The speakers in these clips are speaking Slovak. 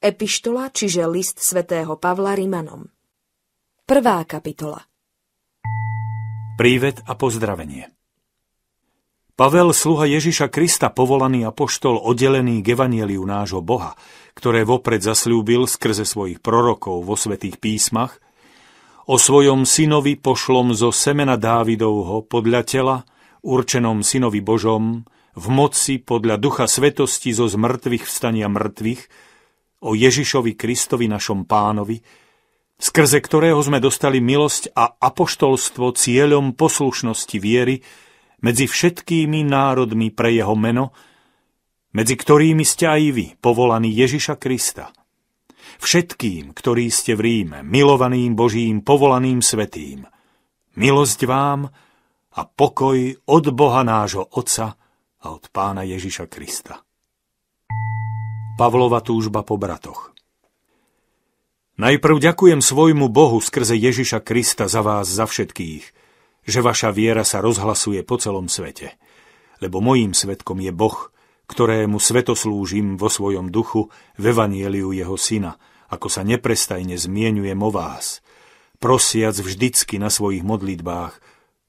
Epištola, čiže list svätého Pavla Rimanom. Prvá kapitola Prívet a pozdravenie Pavel, sluha Ježiša Krista, povolaný apoštol, oddelený k evanieliu nášho Boha, ktoré vopred zasľúbil skrze svojich prorokov vo svetých písmach, o svojom synovi pošlom zo semena Dávidovho podľa tela, určenom synovi Božom, v moci podľa ducha svetosti zo zmrtvých vstania mŕtvych, o Ježišovi Kristovi našom pánovi, skrze ktorého sme dostali milosť a apoštolstvo cieľom poslušnosti viery medzi všetkými národmi pre jeho meno, medzi ktorými ste aj vy, povolaní Ježiša Krista. Všetkým, ktorí ste v Ríme, milovaným Božím, povolaným svetým, milosť vám a pokoj od Boha nášho Otca a od Pána Ježiša Krista. Pavlova túžba po bratoch. Najprv ďakujem svojmu Bohu skrze Ježiša Krista za vás, za všetkých, že vaša viera sa rozhlasuje po celom svete, lebo mojím svetkom je Boh, ktorému svetoslúžim vo svojom duchu v Evanieliu jeho syna, ako sa neprestajne zmienujem o vás, prosiac vždycky na svojich modlitbách,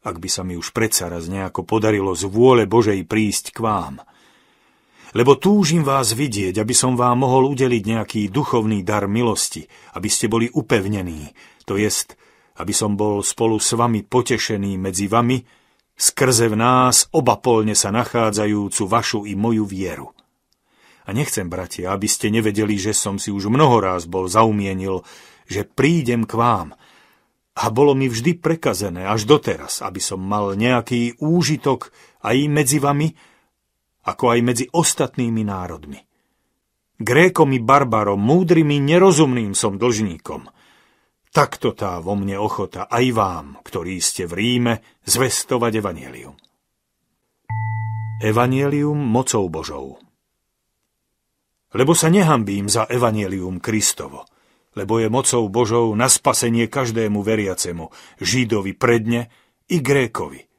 ak by sa mi už predsa raz nejako podarilo z vôle Božej prísť k vám – lebo túžim vás vidieť, aby som vám mohol udeliť nejaký duchovný dar milosti, aby ste boli upevnení, to jest, aby som bol spolu s vami potešený medzi vami, skrze v nás obapolne sa nachádzajúcu vašu i moju vieru. A nechcem, bratia, aby ste nevedeli, že som si už mnoho ráz bol zaumienil, že prídem k vám. A bolo mi vždy prekazené až doteraz, aby som mal nejaký úžitok aj medzi vami, ako aj medzi ostatnými národmi. Grékom i barbarom, múdrym i nerozumným som dlžníkom. Takto tá vo mne ochota aj vám, ktorí ste v Ríme, zvestovať evanielium. Evanielium mocou Božou Lebo sa nehambím za evanielium Kristovo, lebo je mocou Božou na spasenie každému veriacemu, Židovi predne i Grékovi,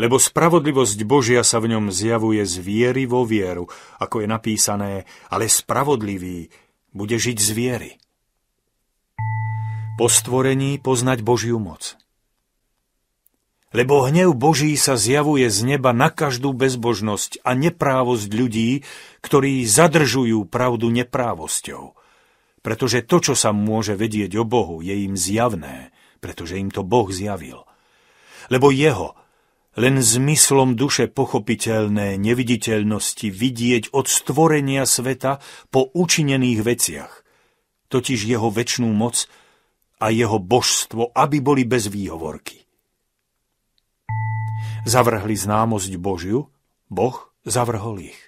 lebo spravodlivosť Božia sa v ňom zjavuje z viery vo vieru, ako je napísané, ale spravodlivý bude žiť z viery. Po stvorení poznať Božiu moc. Lebo hnev Boží sa zjavuje z neba na každú bezbožnosť a neprávosť ľudí, ktorí zadržujú pravdu neprávosťou. Pretože to, čo sa môže vedieť o Bohu, je im zjavné, pretože im to Boh zjavil. Lebo jeho, len zmyslom duše pochopiteľné neviditeľnosti vidieť od stvorenia sveta po učinených veciach, totiž jeho väčšnú moc a jeho božstvo, aby boli bez výhovorky. Zavrhli známosť Božiu, Boh zavrhol ich.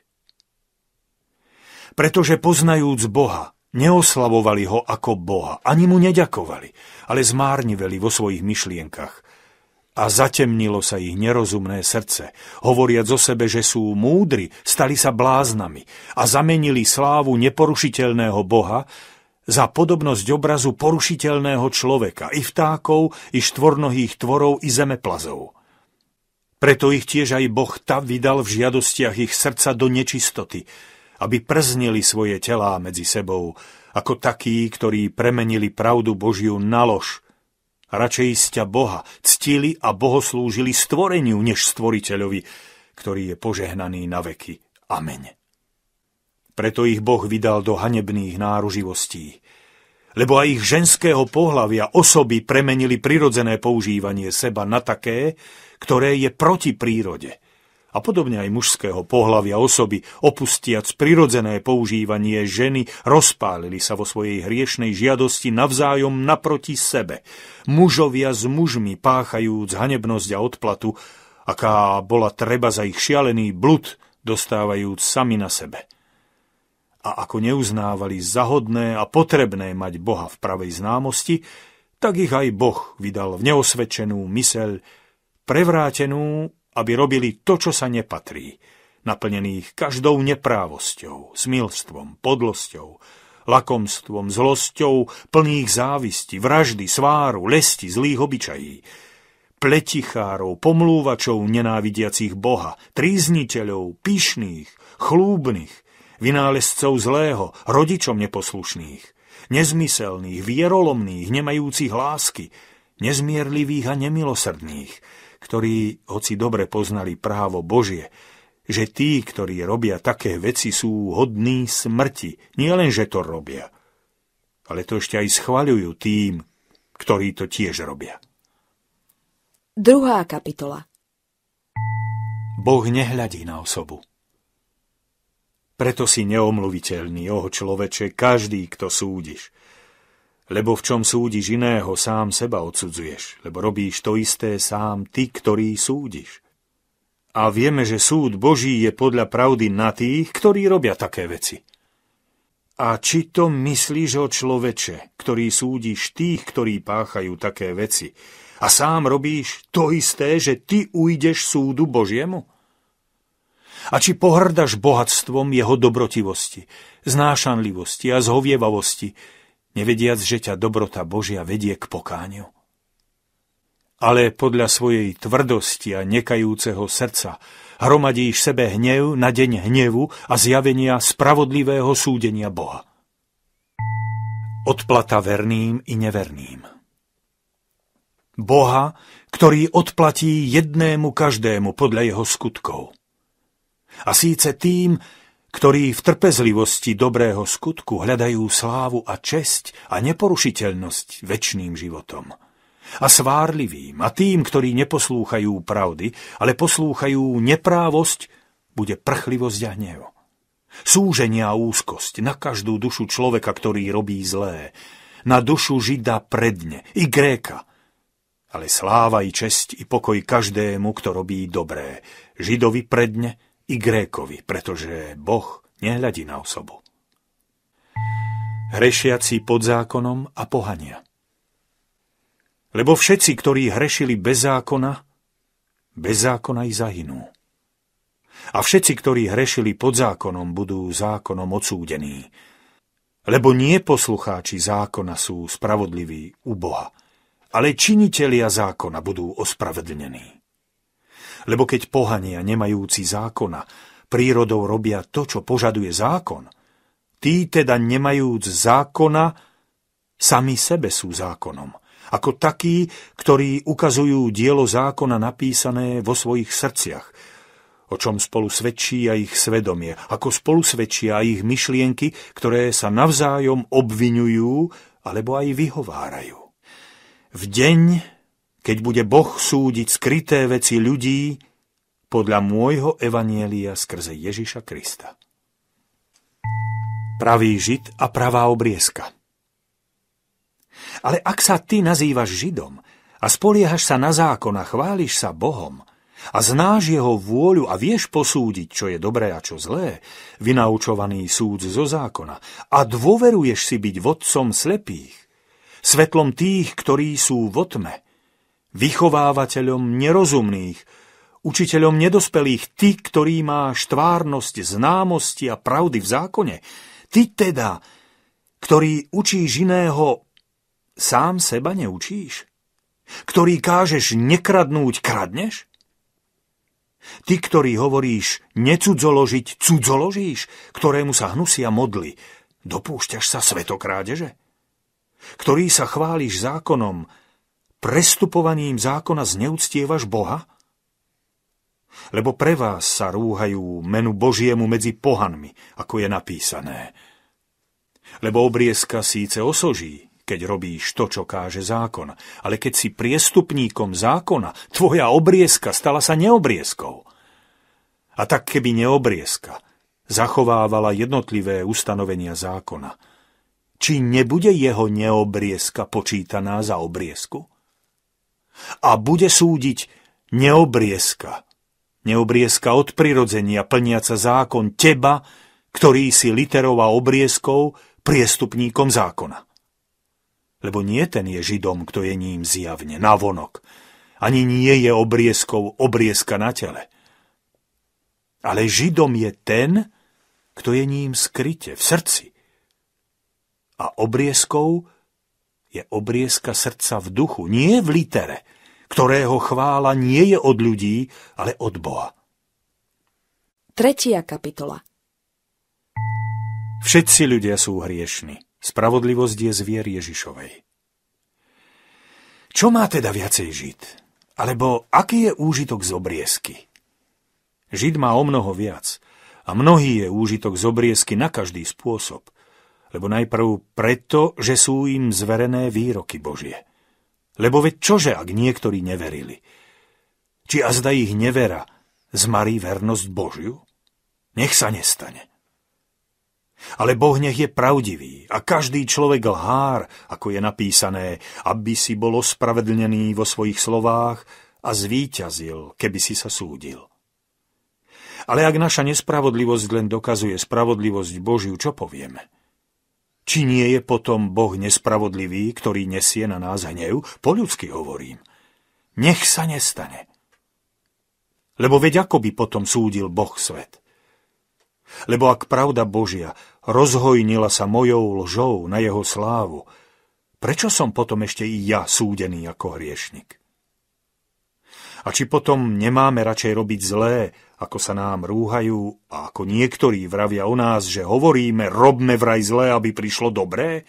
Pretože poznajúc Boha, neoslavovali ho ako Boha, ani mu neďakovali, ale zmárniveli vo svojich myšlienkach – a zatemnilo sa ich nerozumné srdce, hovoriac o sebe, že sú múdri, stali sa bláznami a zamenili slávu neporušiteľného Boha za podobnosť obrazu porušiteľného človeka, i vtákov, i štvornohých tvorov, i zemeplazov. Preto ich tiež aj Boh ta vydal v žiadostiach ich srdca do nečistoty, aby prznili svoje telá medzi sebou, ako takí, ktorí premenili pravdu Božiu na lož – Radšej sťa Boha ctili a bohoslúžili stvoreniu, než stvoriteľovi, ktorý je požehnaný na veky. Amen. Preto ich Boh vydal do hanebných náruživostí, lebo aj ich ženského pohlavia osoby premenili prirodzené používanie seba na také, ktoré je proti prírode – a podobne aj mužského pohlavia osoby, opustiac prirodzené používanie ženy, rozpálili sa vo svojej hriešnej žiadosti navzájom naproti sebe. Mužovia s mužmi páchajúc hanebnosť a odplatu, aká bola treba za ich šialený blud, dostávajúc sami na sebe. A ako neuznávali zahodné a potrebné mať Boha v pravej známosti, tak ich aj Boh vydal v neosvedčenú myseľ, prevrátenú aby robili to, čo sa nepatrí, naplnených každou neprávosťou, smilstvom, podlosťou, lakomstvom, zlosťou, plných závisti, vraždy, sváru, lesti, zlých obyčají, pletichárov, pomlúvačov nenávidiacich Boha, trízniteľov, pyšných, chlúbnych, vynálezcov zlého, rodičom neposlušných, nezmyselných, vierolomných, nemajúcich lásky, nezmierlivých a nemilosrdných, ktorí, hoci dobre poznali právo Božie, že tí, ktorí robia také veci, sú hodní smrti. Nie len, že to robia, ale to ešte aj schvaľujú tým, ktorí to tiež robia. Druhá kapitola Boh nehľadí na osobu. Preto si neomluviteľný, oho človeče, každý, kto súdiš – lebo v čom súdiš iného, sám seba odsudzuješ, lebo robíš to isté sám ty, ktorý súdiš. A vieme, že súd Boží je podľa pravdy na tých, ktorí robia také veci. A či to myslíš o človeče, ktorý súdiš tých, ktorí páchajú také veci, a sám robíš to isté, že ty ujdeš súdu Božiemu? A či pohrdaš bohatstvom jeho dobrotivosti, znášanlivosti a zhovievavosti, nevediac, že ťa dobrota Božia vedie k pokániu. Ale podľa svojej tvrdosti a nekajúceho srdca hromadíš sebe hnev na deň hnevu a zjavenia spravodlivého súdenia Boha. Odplata verným i neverným. Boha, ktorý odplatí jednému každému podľa jeho skutkov. A síce tým, ktorí v trpezlivosti dobrého skutku hľadajú slávu a česť a neporušiteľnosť väčným životom. A svárlivým a tým, ktorí neposlúchajú pravdy, ale poslúchajú neprávosť, bude prchlivosť a hnev. Súženia a úzkosť na každú dušu človeka, ktorý robí zlé, na dušu Žida predne i Gréka, ale sláva i česť i pokoj každému, kto robí dobré, Židovi predne i Grékovi, pretože Boh nehľadí na osobu. Hrešiaci pod zákonom a pohania. Lebo všetci, ktorí hrešili bez zákona, bez zákona i zahynú. A všetci, ktorí hrešili pod zákonom, budú zákonom odsúdení. Lebo nie poslucháči zákona sú spravodliví u Boha, ale činitelia zákona budú ospravedlnení. Lebo keď pohania, nemajúci zákona, prírodou robia to, čo požaduje zákon, tí teda nemajúc zákona, sami sebe sú zákonom, ako takí, ktorí ukazujú dielo zákona napísané vo svojich srdciach, o čom spolu svedčí a ich svedomie, ako spolu svedčia a ich myšlienky, ktoré sa navzájom obvinujú alebo aj vyhovárajú. V deň, keď bude Boh súdiť skryté veci ľudí podľa môjho evanielia skrze Ježiša Krista. Pravý žid a pravá obrieska. Ale ak sa ty nazývaš židom a spoliehaš sa na zákon a chváliš sa Bohom a znáš jeho vôľu a vieš posúdiť, čo je dobré a čo zlé, vynaučovaný súd zo zákona a dôveruješ si byť vodcom slepých, svetlom tých, ktorí sú v otme – vychovávateľom nerozumných, učiteľom nedospelých, ty, ktorý máš tvárnosť, známosti a pravdy v zákone, ty teda, ktorý učíš iného, sám seba neučíš? Ktorý kážeš nekradnúť, kradneš? Ty, ktorý hovoríš necudzoložiť, cudzoložíš, ktorému sa hnusia modly, dopúšťaš sa svetokrádeže? Ktorý sa chváliš zákonom, prestupovaním zákona zneúctievaš Boha? Lebo pre vás sa rúhajú menu Božiemu medzi pohanmi, ako je napísané. Lebo obrieska síce osoží, keď robíš to, čo káže zákon, ale keď si priestupníkom zákona, tvoja obrieska stala sa neobrieskou. A tak keby neobrieska zachovávala jednotlivé ustanovenia zákona, či nebude jeho neobrieska počítaná za obriesku? a bude súdiť neobrieska. Neobrieska od prirodzenia plniaca zákon teba, ktorý si literová obrieskou obrieskov priestupníkom zákona. Lebo nie ten je židom, kto je ním zjavne, navonok, ani nie je obrieskov obrieska na tele. Ale židom je ten, kto je ním skryte, v srdci. A obrieskov je obrieska srdca v duchu, nie v litere, ktorého chvála nie je od ľudí, ale od Boha. Tretia kapitola Všetci ľudia sú hriešni. Spravodlivosť je zvier Ježišovej. Čo má teda viacej Žid? Alebo aký je úžitok z obriezky? Žid má o mnoho viac a mnohý je úžitok z obriezky na každý spôsob – lebo najprv preto, že sú im zverené výroky Božie. Lebo veď čože, ak niektorí neverili? Či azda ich nevera zmarí vernosť Božiu? Nech sa nestane. Ale Boh nech je pravdivý a každý človek lhár, ako je napísané, aby si bol ospravedlnený vo svojich slovách a zvíťazil, keby si sa súdil. Ale ak naša nespravodlivosť len dokazuje spravodlivosť Božiu, čo povieme? Či nie je potom Boh nespravodlivý, ktorý nesie na nás hnev? Po ľudsky hovorím. Nech sa nestane. Lebo veď ako by potom súdil Boh svet? Lebo ak pravda Božia rozhojnila sa mojou lžou na jeho slávu, prečo som potom ešte i ja súdený ako hriešnik? A či potom nemáme radšej robiť zlé, ako sa nám rúhajú a ako niektorí vravia o nás, že hovoríme, robme vraj zlé, aby prišlo dobré,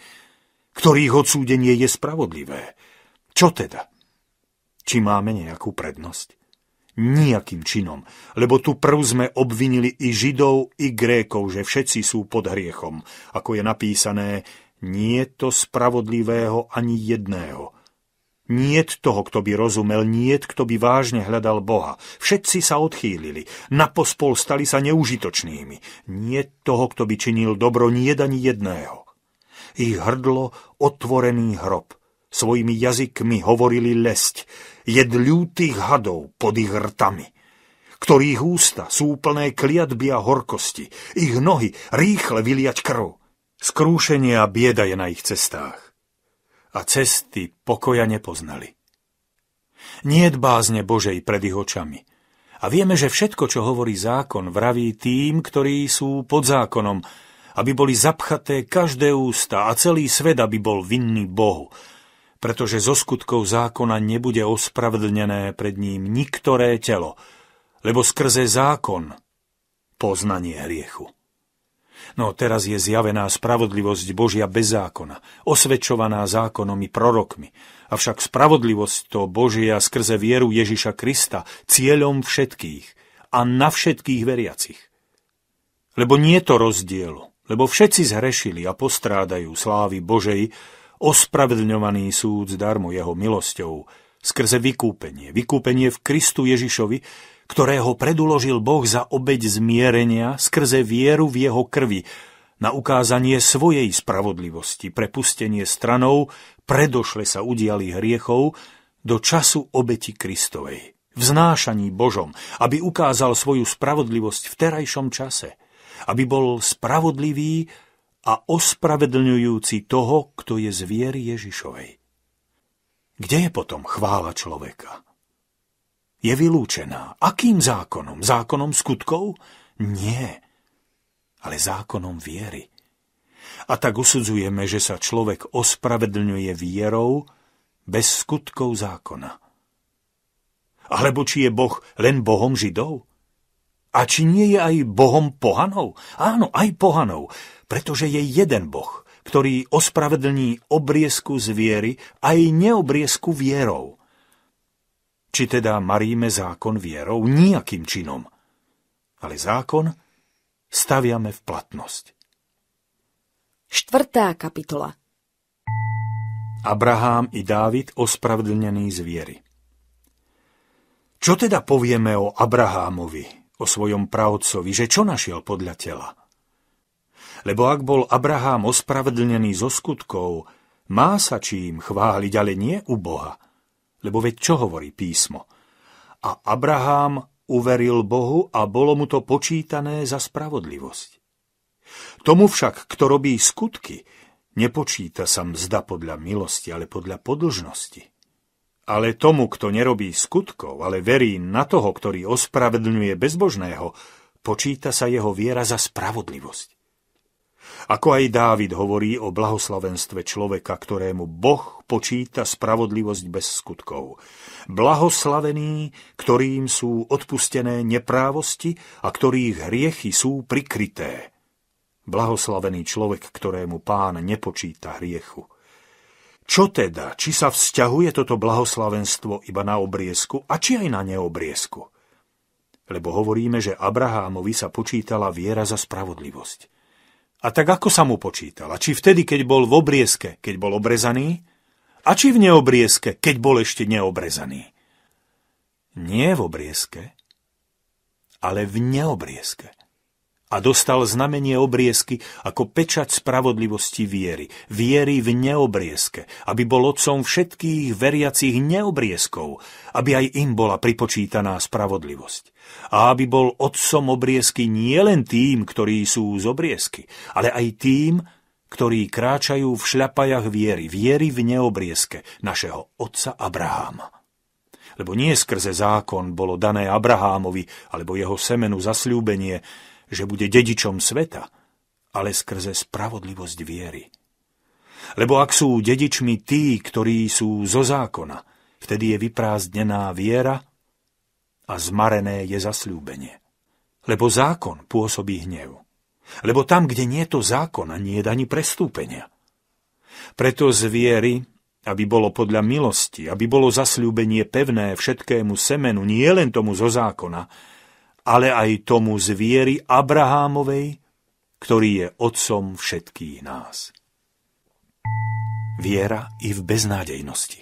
ktorých odsúdenie je spravodlivé. Čo teda? Či máme nejakú prednosť? Nijakým činom, lebo tu prv sme obvinili i Židov, i Grékov, že všetci sú pod hriechom, ako je napísané, nie je to spravodlivého ani jedného – Niet toho, kto by rozumel, niet, kto by vážne hľadal Boha. Všetci sa odchýlili, napospol stali sa neužitočnými. Niet toho, kto by činil dobro, niet ani jedného. Ich hrdlo otvorený hrob. Svojimi jazykmi hovorili lesť, jed ľútých hadov pod ich rtami ktorých ústa sú plné kliatby a horkosti, ich nohy rýchle vyliať krv. Skrúšenie a bieda je na ich cestách a cesty pokoja nepoznali. Nie bázne Božej pred ich očami. A vieme, že všetko, čo hovorí zákon, vraví tým, ktorí sú pod zákonom, aby boli zapchaté každé ústa a celý svet, aby bol vinný Bohu, pretože zo skutkov zákona nebude ospravedlnené pred ním niktoré telo, lebo skrze zákon poznanie hriechu. No teraz je zjavená spravodlivosť Božia bez zákona, osvedčovaná zákonom i prorokmi. Avšak spravodlivosť to Božia skrze vieru Ježiša Krista, cieľom všetkých a na všetkých veriacich. Lebo nie to rozdielu, lebo všetci zhrešili a postrádajú slávy Božej, ospravedlňovaný súd zdarmo jeho milosťou, skrze vykúpenie. Vykúpenie v Kristu Ježišovi, ktorého preduložil Boh za obeď zmierenia skrze vieru v jeho krvi, na ukázanie svojej spravodlivosti, prepustenie stranou, predošle sa udiali hriechov, do času obeti Kristovej, vznášaní Božom, aby ukázal svoju spravodlivosť v terajšom čase, aby bol spravodlivý a ospravedlňujúci toho, kto je z viery Ježišovej. Kde je potom chvála človeka? Je vylúčená. Akým zákonom? Zákonom skutkov? Nie, ale zákonom viery. A tak usudzujeme, že sa človek ospravedlňuje vierou bez skutkov zákona. Alebo či je Boh len Bohom Židov? A či nie je aj Bohom pohanov? Áno, aj pohanov, pretože je jeden Boh, ktorý ospravedlní obriesku z viery aj neobriesku vierou. Či teda maríme zákon vierou? nejakým činom. Ale zákon staviame v platnosť. Štvrtá kapitola Abraham i Dávid ospravedlnení z viery. Čo teda povieme o Abrahámovi, o svojom pravcovi, že čo našiel podľa tela? Lebo ak bol Abraham ospravedlnený zo skutkov, má sa čím chváliť, ale nie u Boha. Lebo veď čo hovorí písmo? A Abraham uveril Bohu a bolo mu to počítané za spravodlivosť. Tomu však, kto robí skutky, nepočíta sa mzda podľa milosti, ale podľa podlžnosti. Ale tomu, kto nerobí skutkov, ale verí na toho, ktorý ospravedlňuje bezbožného, počíta sa jeho viera za spravodlivosť. Ako aj Dávid hovorí o blahoslavenstve človeka, ktorému Boh počíta spravodlivosť bez skutkov. Blahoslavení, ktorým sú odpustené neprávosti a ktorých hriechy sú prikryté. Blahoslavený človek, ktorému pán nepočíta hriechu. Čo teda, či sa vzťahuje toto blahoslavenstvo iba na obriesku a či aj na neobriesku? Lebo hovoríme, že Abrahámovi sa počítala viera za spravodlivosť. A tak ako sa mu počítala? Či vtedy, keď bol v obrieske, keď bol obrezaný? A či v neobrieske, keď bol ešte neobrezaný? Nie v obrieske, ale v neobrieske a dostal znamenie obriezky ako pečať spravodlivosti viery, viery v neobriezke, aby bol otcom všetkých veriacich neobrieskov, aby aj im bola pripočítaná spravodlivosť. A aby bol otcom obriezky nielen tým, ktorí sú z obriezky, ale aj tým, ktorí kráčajú v šľapajach viery, viery v neobriezke našeho otca Abraháma lebo nie skrze zákon bolo dané Abrahámovi alebo jeho semenu zasľúbenie, že bude dedičom sveta, ale skrze spravodlivosť viery. Lebo ak sú dedičmi tí, ktorí sú zo zákona, vtedy je vyprázdnená viera a zmarené je zasľúbenie. Lebo zákon pôsobí hnev. Lebo tam, kde nie je to zákona, nie je ani prestúpenia. Preto z viery, aby bolo podľa milosti, aby bolo zasľúbenie pevné všetkému semenu, nie len tomu zo zákona, ale aj tomu z viery Abrahámovej, ktorý je otcom všetkých nás. Viera i v beznádejnosti.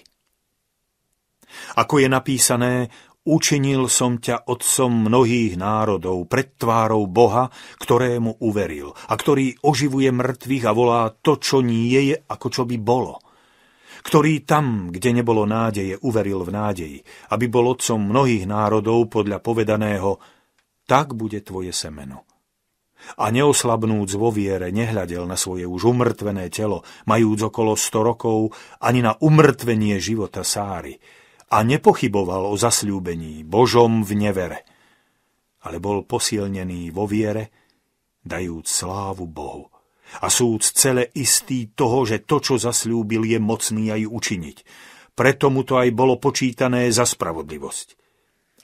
Ako je napísané, učinil som ťa otcom mnohých národov, pred tvárou Boha, ktorému uveril a ktorý oživuje mŕtvych a volá to, čo nie je, ako čo by bolo. Ktorý tam, kde nebolo nádeje, uveril v nádeji, aby bol otcom mnohých národov podľa povedaného tak bude tvoje semeno. A neoslabnúc vo viere nehľadel na svoje už umrtvené telo, majúc okolo sto rokov, ani na umrtvenie života Sáry, a nepochyboval o zasľúbení Božom v nevere, ale bol posilnený vo viere, dajúc slávu Bohu a súc cele istý toho, že to, čo zasľúbil, je mocný aj učiniť. Preto mu to aj bolo počítané za spravodlivosť.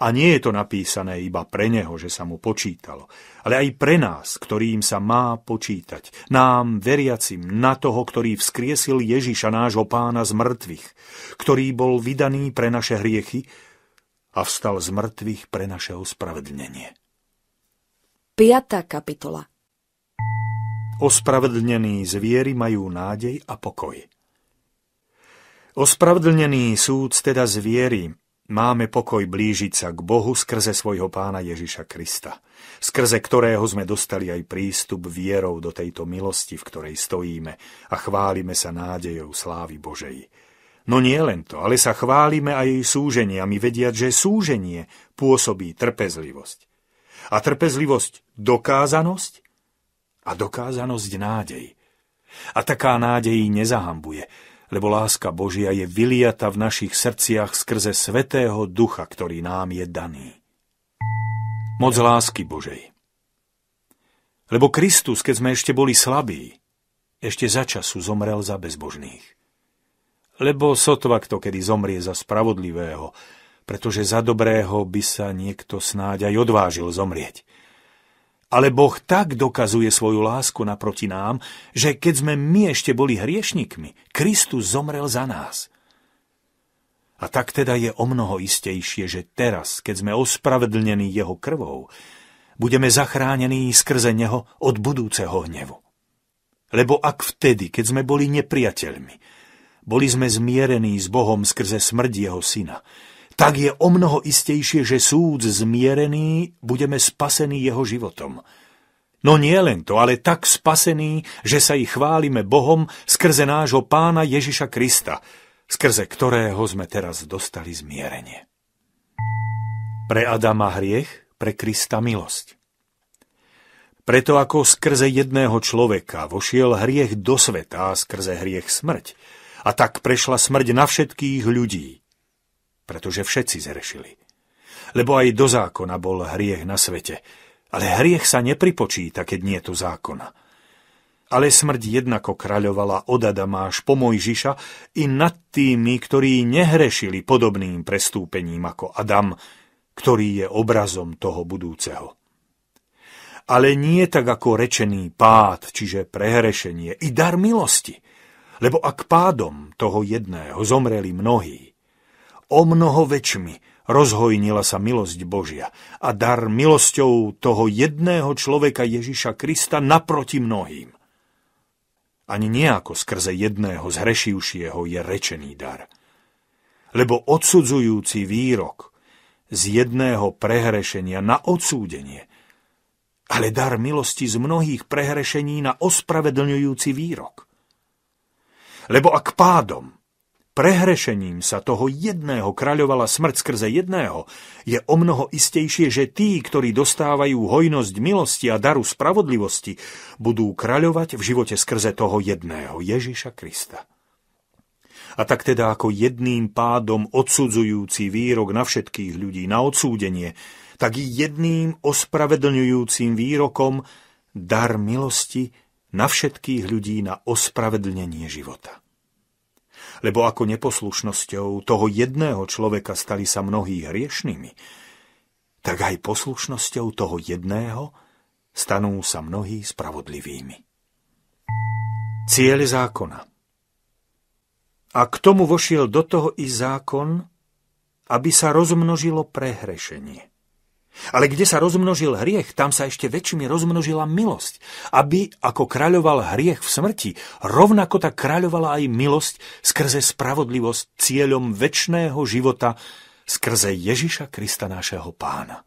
A nie je to napísané iba pre neho, že sa mu počítalo, ale aj pre nás, ktorým sa má počítať, nám, veriacim, na toho, ktorý vzkriesil Ježiša, nášho pána z mŕtvych, ktorý bol vydaný pre naše hriechy a vstal z mŕtvych pre naše ospravedlnenie. 5. kapitola Ospravedlnení z viery majú nádej a pokoj. Ospravedlnení súd teda z viery máme pokoj blížiť sa k Bohu skrze svojho pána Ježiša Krista, skrze ktorého sme dostali aj prístup vierou do tejto milosti, v ktorej stojíme a chválime sa nádejou slávy Božej. No nie len to, ale sa chválime aj jej súženiami, vediať, že súženie pôsobí trpezlivosť. A trpezlivosť dokázanosť a dokázanosť nádej. A taká nádej nezahambuje, lebo láska Božia je vyliata v našich srdciach skrze Svetého Ducha, ktorý nám je daný. Moc lásky Božej. Lebo Kristus, keď sme ešte boli slabí, ešte za času zomrel za bezbožných. Lebo sotva kto kedy zomrie za spravodlivého, pretože za dobrého by sa niekto snáď aj odvážil zomrieť. Ale Boh tak dokazuje svoju lásku naproti nám, že keď sme my ešte boli hriešnikmi, Kristus zomrel za nás. A tak teda je o mnoho istejšie, že teraz, keď sme ospravedlnení jeho krvou, budeme zachránení skrze neho od budúceho hnevu. Lebo ak vtedy, keď sme boli nepriateľmi, boli sme zmierení s Bohom skrze smrť jeho syna, tak je o mnoho istejšie, že súd zmierený budeme spasení jeho životom. No nie len to, ale tak spasený, že sa ich chválime Bohom skrze nášho pána Ježiša Krista, skrze ktorého sme teraz dostali zmierenie. Pre Adama hriech, pre Krista milosť. Preto ako skrze jedného človeka vošiel hriech do sveta a skrze hriech smrť, a tak prešla smrť na všetkých ľudí – pretože všetci zrešili. Lebo aj do zákona bol hriech na svete, ale hriech sa nepripočíta, keď nie je tu zákona. Ale smrť jednako kráľovala od Adama až po Mojžiša i nad tými, ktorí nehrešili podobným prestúpením ako Adam, ktorý je obrazom toho budúceho ale nie tak ako rečený pád, čiže prehrešenie, i dar milosti. Lebo ak pádom toho jedného zomreli mnohí, o mnoho väčšmi rozhojnila sa milosť Božia a dar milosťou toho jedného človeka Ježiša Krista naproti mnohým. Ani nejako skrze jedného zhrešivšieho je rečený dar. Lebo odsudzujúci výrok z jedného prehrešenia na odsúdenie, ale dar milosti z mnohých prehrešení na ospravedlňujúci výrok. Lebo ak pádom prehrešením sa toho jedného kráľovala smrť skrze jedného, je o mnoho istejšie, že tí, ktorí dostávajú hojnosť milosti a daru spravodlivosti, budú kráľovať v živote skrze toho jedného, Ježiša Krista. A tak teda ako jedným pádom odsudzujúci výrok na všetkých ľudí na odsúdenie, tak i jedným ospravedlňujúcim výrokom dar milosti na všetkých ľudí na ospravedlnenie života lebo ako neposlušnosťou toho jedného človeka stali sa mnohí hriešnými, tak aj poslušnosťou toho jedného stanú sa mnohí spravodlivými. Ciel zákona A k tomu vošiel do toho i zákon, aby sa rozmnožilo prehrešenie. Ale kde sa rozmnožil hriech, tam sa ešte väčšmi rozmnožila milosť. Aby, ako kráľoval hriech v smrti, rovnako tak kráľovala aj milosť skrze spravodlivosť cieľom väčšného života skrze Ježiša Krista nášho pána.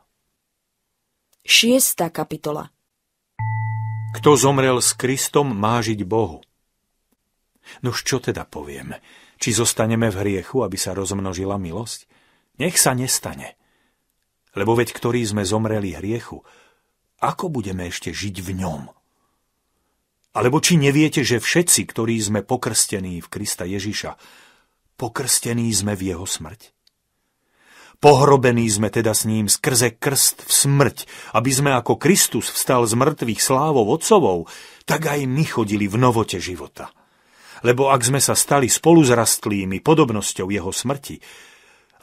6. kapitola Kto zomrel s Kristom, má žiť Bohu. Nož čo teda poviem? Či zostaneme v hriechu, aby sa rozmnožila milosť? Nech sa nestane. Lebo veď, ktorý sme zomreli hriechu, ako budeme ešte žiť v ňom? Alebo či neviete, že všetci, ktorí sme pokrstení v Krista Ježiša, pokrstení sme v jeho smrť? Pohrobení sme teda s ním skrze krst v smrť, aby sme ako Kristus vstal z mŕtvych slávou otcovou, tak aj my chodili v novote života. Lebo ak sme sa stali spoluzrastlými podobnosťou jeho smrti,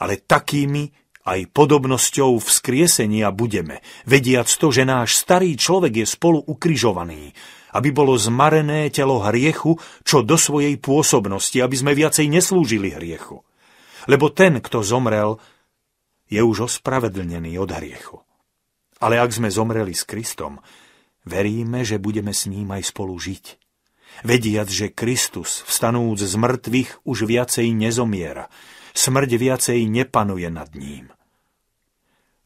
ale takými, aj podobnosťou vzkriesenia budeme, vediac to, že náš starý človek je spolu ukrižovaný, aby bolo zmarené telo hriechu, čo do svojej pôsobnosti, aby sme viacej neslúžili hriechu. Lebo ten, kto zomrel, je už ospravedlnený od hriechu. Ale ak sme zomreli s Kristom, veríme, že budeme s ním aj spolu žiť. Vediac, že Kristus, vstanúc z mŕtvych, už viacej nezomiera, smrť viacej nepanuje nad ním.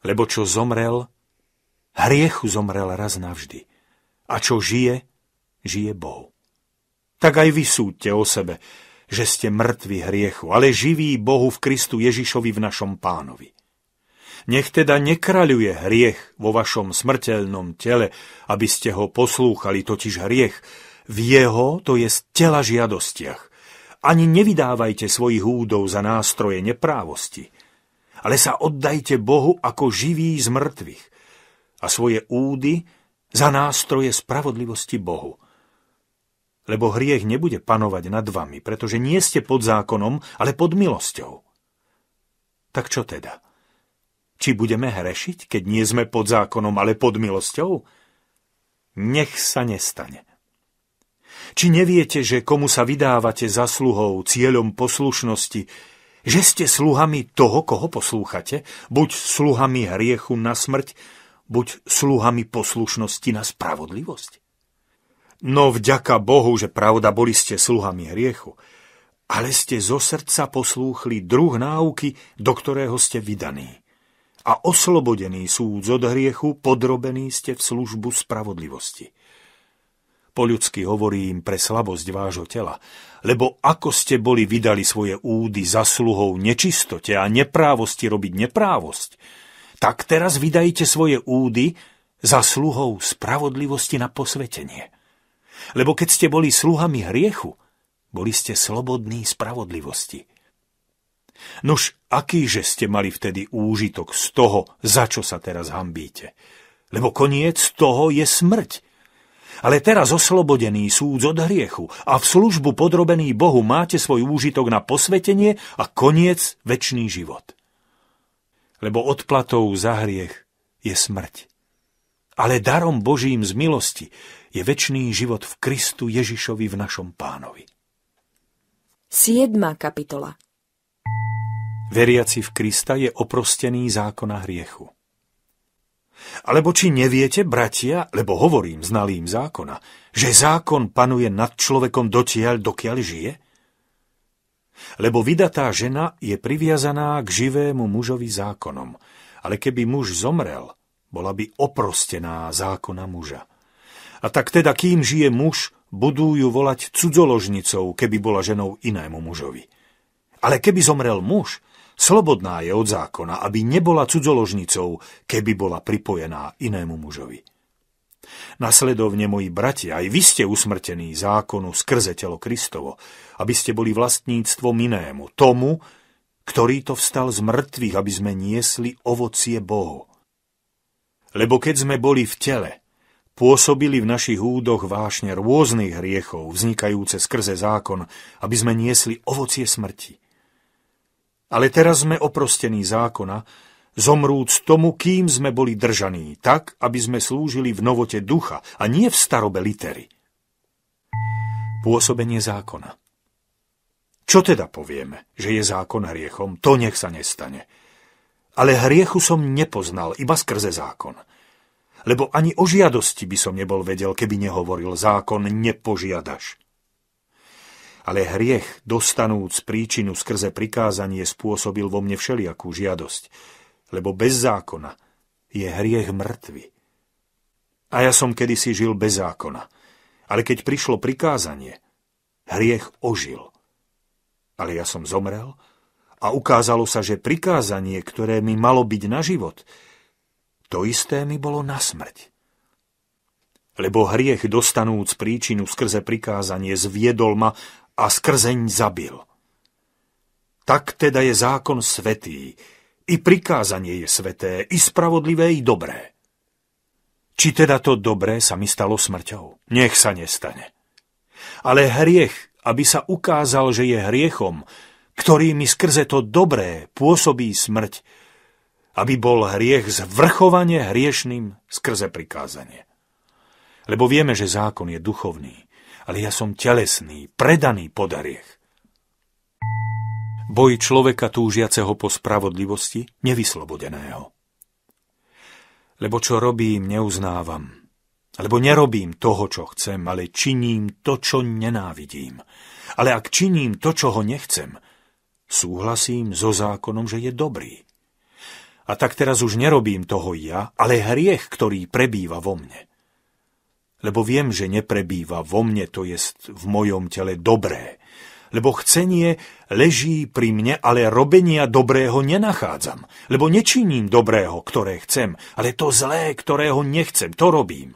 Lebo čo zomrel, hriechu zomrel raz navždy. A čo žije, žije Boh. Tak aj vy súďte o sebe, že ste mŕtvi hriechu, ale živí Bohu v Kristu Ježišovi v našom pánovi. Nech teda nekraľuje hriech vo vašom smrteľnom tele, aby ste ho poslúchali, totiž hriech v jeho, to je tela žiadostiach. Ani nevydávajte svojich údov za nástroje neprávosti, ale sa oddajte Bohu ako živí z mŕtvych a svoje údy za nástroje spravodlivosti Bohu. Lebo hriech nebude panovať nad vami, pretože nie ste pod zákonom, ale pod milosťou. Tak čo teda? Či budeme hrešiť, keď nie sme pod zákonom, ale pod milosťou? Nech sa nestane. Či neviete, že komu sa vydávate za sluhou, cieľom poslušnosti, že ste sluhami toho, koho poslúchate, buď sluhami hriechu na smrť, buď sluhami poslušnosti na spravodlivosť. No vďaka Bohu, že pravda boli ste sluhami hriechu, ale ste zo srdca poslúchli druh náuky, do ktorého ste vydaní. A oslobodený súd od hriechu, podrobený ste v službu spravodlivosti po ľudsky hovorím pre slabosť vášho tela, lebo ako ste boli vydali svoje údy za sluhou nečistote a neprávosti robiť neprávosť, tak teraz vydajte svoje údy za sluhou spravodlivosti na posvetenie. Lebo keď ste boli sluhami hriechu, boli ste slobodní spravodlivosti. Nož, akýže ste mali vtedy úžitok z toho, za čo sa teraz hambíte? Lebo koniec toho je smrť ale teraz oslobodený súd od hriechu a v službu podrobený Bohu máte svoj úžitok na posvetenie a koniec väčší život. Lebo odplatou za hriech je smrť. Ale darom Božím z milosti je väčší život v Kristu Ježišovi v našom pánovi. 7. kapitola Veriaci v Krista je oprostený zákona hriechu. Alebo či neviete, bratia, lebo hovorím znalým zákona, že zákon panuje nad človekom dotiaľ, dokiaľ žije? Lebo vydatá žena je priviazaná k živému mužovi zákonom, ale keby muž zomrel, bola by oprostená zákona muža. A tak teda, kým žije muž, budú ju volať cudzoložnicou, keby bola ženou inému mužovi. Ale keby zomrel muž, Slobodná je od zákona, aby nebola cudzoložnicou, keby bola pripojená inému mužovi. Nasledovne, moji bratia, aj vy ste usmrtení zákonu skrze telo Kristovo, aby ste boli vlastníctvom inému, tomu, ktorý to vstal z mŕtvych, aby sme niesli ovocie Bohu. Lebo keď sme boli v tele, pôsobili v našich údoch vášne rôznych hriechov, vznikajúce skrze zákon, aby sme niesli ovocie smrti. Ale teraz sme oprostení zákona, zomrúc tomu, kým sme boli držaní, tak, aby sme slúžili v novote ducha a nie v starobe litery. Pôsobenie zákona Čo teda povieme, že je zákon hriechom? To nech sa nestane. Ale hriechu som nepoznal, iba skrze zákon. Lebo ani o žiadosti by som nebol vedel, keby nehovoril zákon nepožiadaš ale hriech, dostanúc príčinu skrze prikázanie, spôsobil vo mne všelijakú žiadosť, lebo bez zákona je hriech mŕtvy. A ja som kedysi žil bez zákona, ale keď prišlo prikázanie, hriech ožil. Ale ja som zomrel a ukázalo sa, že prikázanie, ktoré mi malo byť na život, to isté mi bolo na smrť. Lebo hriech dostanúc príčinu skrze prikázanie zviedol ma a skrzeň zabil. Tak teda je zákon svetý, i prikázanie je sveté, i spravodlivé, i dobré. Či teda to dobré sa mi stalo smrťou? Nech sa nestane. Ale hriech, aby sa ukázal, že je hriechom, ktorý mi skrze to dobré pôsobí smrť, aby bol hriech zvrchovane hriešným skrze prikázanie. Lebo vieme, že zákon je duchovný ale ja som telesný, predaný podariech. Boj človeka túžiaceho po spravodlivosti, nevyslobodeného. Lebo čo robím, neuznávam. Lebo nerobím toho, čo chcem, ale činím to, čo nenávidím. Ale ak činím to, čo ho nechcem, súhlasím so zákonom, že je dobrý. A tak teraz už nerobím toho ja, ale hriech, ktorý prebýva vo mne lebo viem, že neprebýva vo mne, to jest v mojom tele dobré. Lebo chcenie leží pri mne, ale robenia dobrého nenachádzam. Lebo nečiním dobrého, ktoré chcem, ale to zlé, ktorého nechcem, to robím.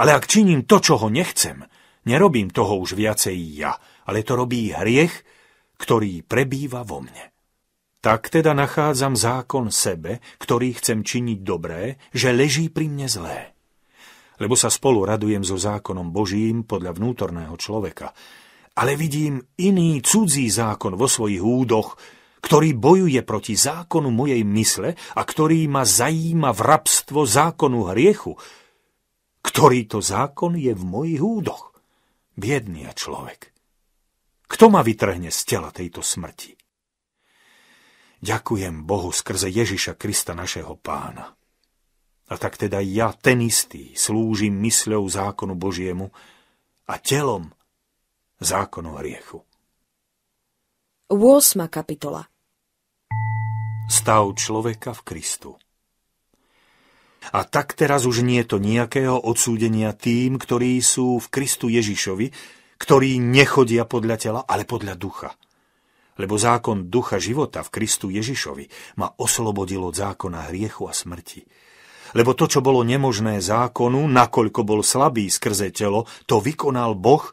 Ale ak činím to, čo ho nechcem, nerobím toho už viacej ja, ale to robí hriech, ktorý prebýva vo mne. Tak teda nachádzam zákon sebe, ktorý chcem činiť dobré, že leží pri mne zlé lebo sa spolu radujem so zákonom Božím podľa vnútorného človeka. Ale vidím iný cudzí zákon vo svojich údoch, ktorý bojuje proti zákonu mojej mysle a ktorý ma zajíma v rabstvo zákonu hriechu, ktorý to zákon je v mojich údoch. Biedný je človek. Kto ma vytrhne z tela tejto smrti? Ďakujem Bohu skrze Ježiša Krista našeho pána. A tak teda ja, ten istý, slúžim mysľou zákonu Božiemu a telom zákonu hriechu. 8. kapitola Stav človeka v Kristu A tak teraz už nie je to nejakého odsúdenia tým, ktorí sú v Kristu Ježišovi, ktorí nechodia podľa tela, ale podľa ducha. Lebo zákon ducha života v Kristu Ježišovi ma oslobodil od zákona hriechu a smrti. Lebo to, čo bolo nemožné zákonu, nakoľko bol slabý skrze telo, to vykonal Boh,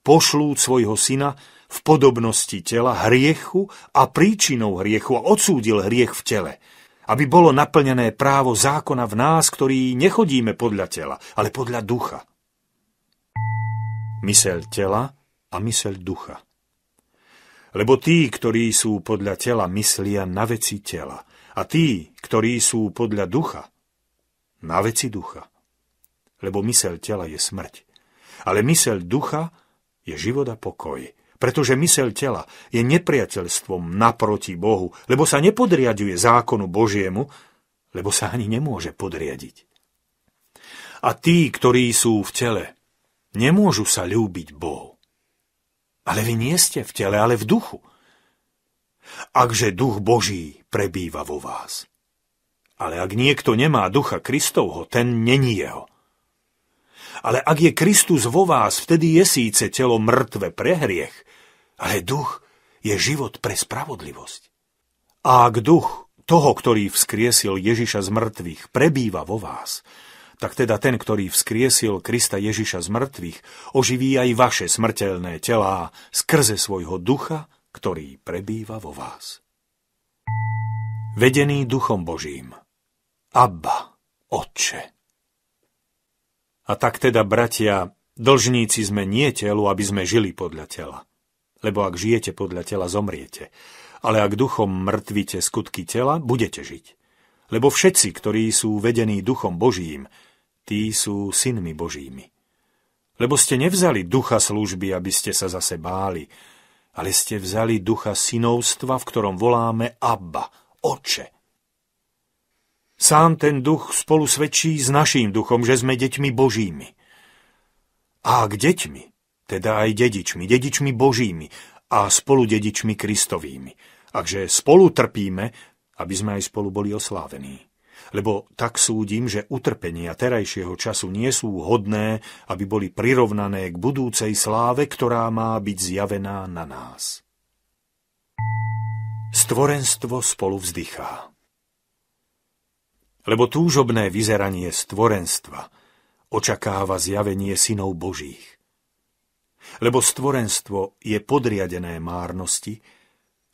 pošlúť svojho syna v podobnosti tela hriechu a príčinou hriechu a odsúdil hriech v tele aby bolo naplnené právo zákona v nás, ktorý nechodíme podľa tela, ale podľa ducha. Mysel tela a mysel ducha. Lebo tí, ktorí sú podľa tela, myslia na veci tela, a tí, ktorí sú podľa ducha, na veci ducha. Lebo mysel tela je smrť. Ale mysel ducha je život a pokoj. Pretože mysel tela je nepriateľstvom naproti Bohu, lebo sa nepodriaduje zákonu Božiemu, lebo sa ani nemôže podriadiť. A tí, ktorí sú v tele, nemôžu sa ľúbiť Bohu. Ale vy nie ste v tele, ale v duchu. Akže duch Boží prebýva vo vás. Ale ak niekto nemá ducha Kristovho, ten není jeho. Ale ak je Kristus vo vás, vtedy je síce telo mŕtve pre hriech, ale duch je život pre spravodlivosť. A ak duch toho, ktorý vzkriesil Ježiša z mŕtvych, prebýva vo vás, tak teda ten, ktorý vzkriesil Krista Ježiša z mŕtvych, oživí aj vaše smrteľné telá skrze svojho ducha, ktorý prebýva vo vás. Vedený duchom Božím – Abba, Otče. A tak teda, bratia, dlžníci sme nie telu, aby sme žili podľa tela. Lebo ak žijete podľa tela, zomriete. Ale ak duchom mŕtvite skutky tela, budete žiť. Lebo všetci, ktorí sú vedení duchom Božím, tí sú synmi Božími lebo ste nevzali ducha služby, aby ste sa zase báli, ale ste vzali ducha synovstva, v ktorom voláme Abba, Oče. Sám ten duch spolu svedčí s naším duchom, že sme deťmi božími. A k deťmi, teda aj dedičmi, dedičmi božími a spolu dedičmi kristovými. Akže spolu trpíme, aby sme aj spolu boli oslávení. Lebo tak súdim, že utrpenia terajšieho času nie sú hodné, aby boli prirovnané k budúcej sláve, ktorá má byť zjavená na nás. Stvorenstvo spolu vzdychá lebo túžobné vyzeranie stvorenstva očakáva zjavenie synov Božích. Lebo stvorenstvo je podriadené márnosti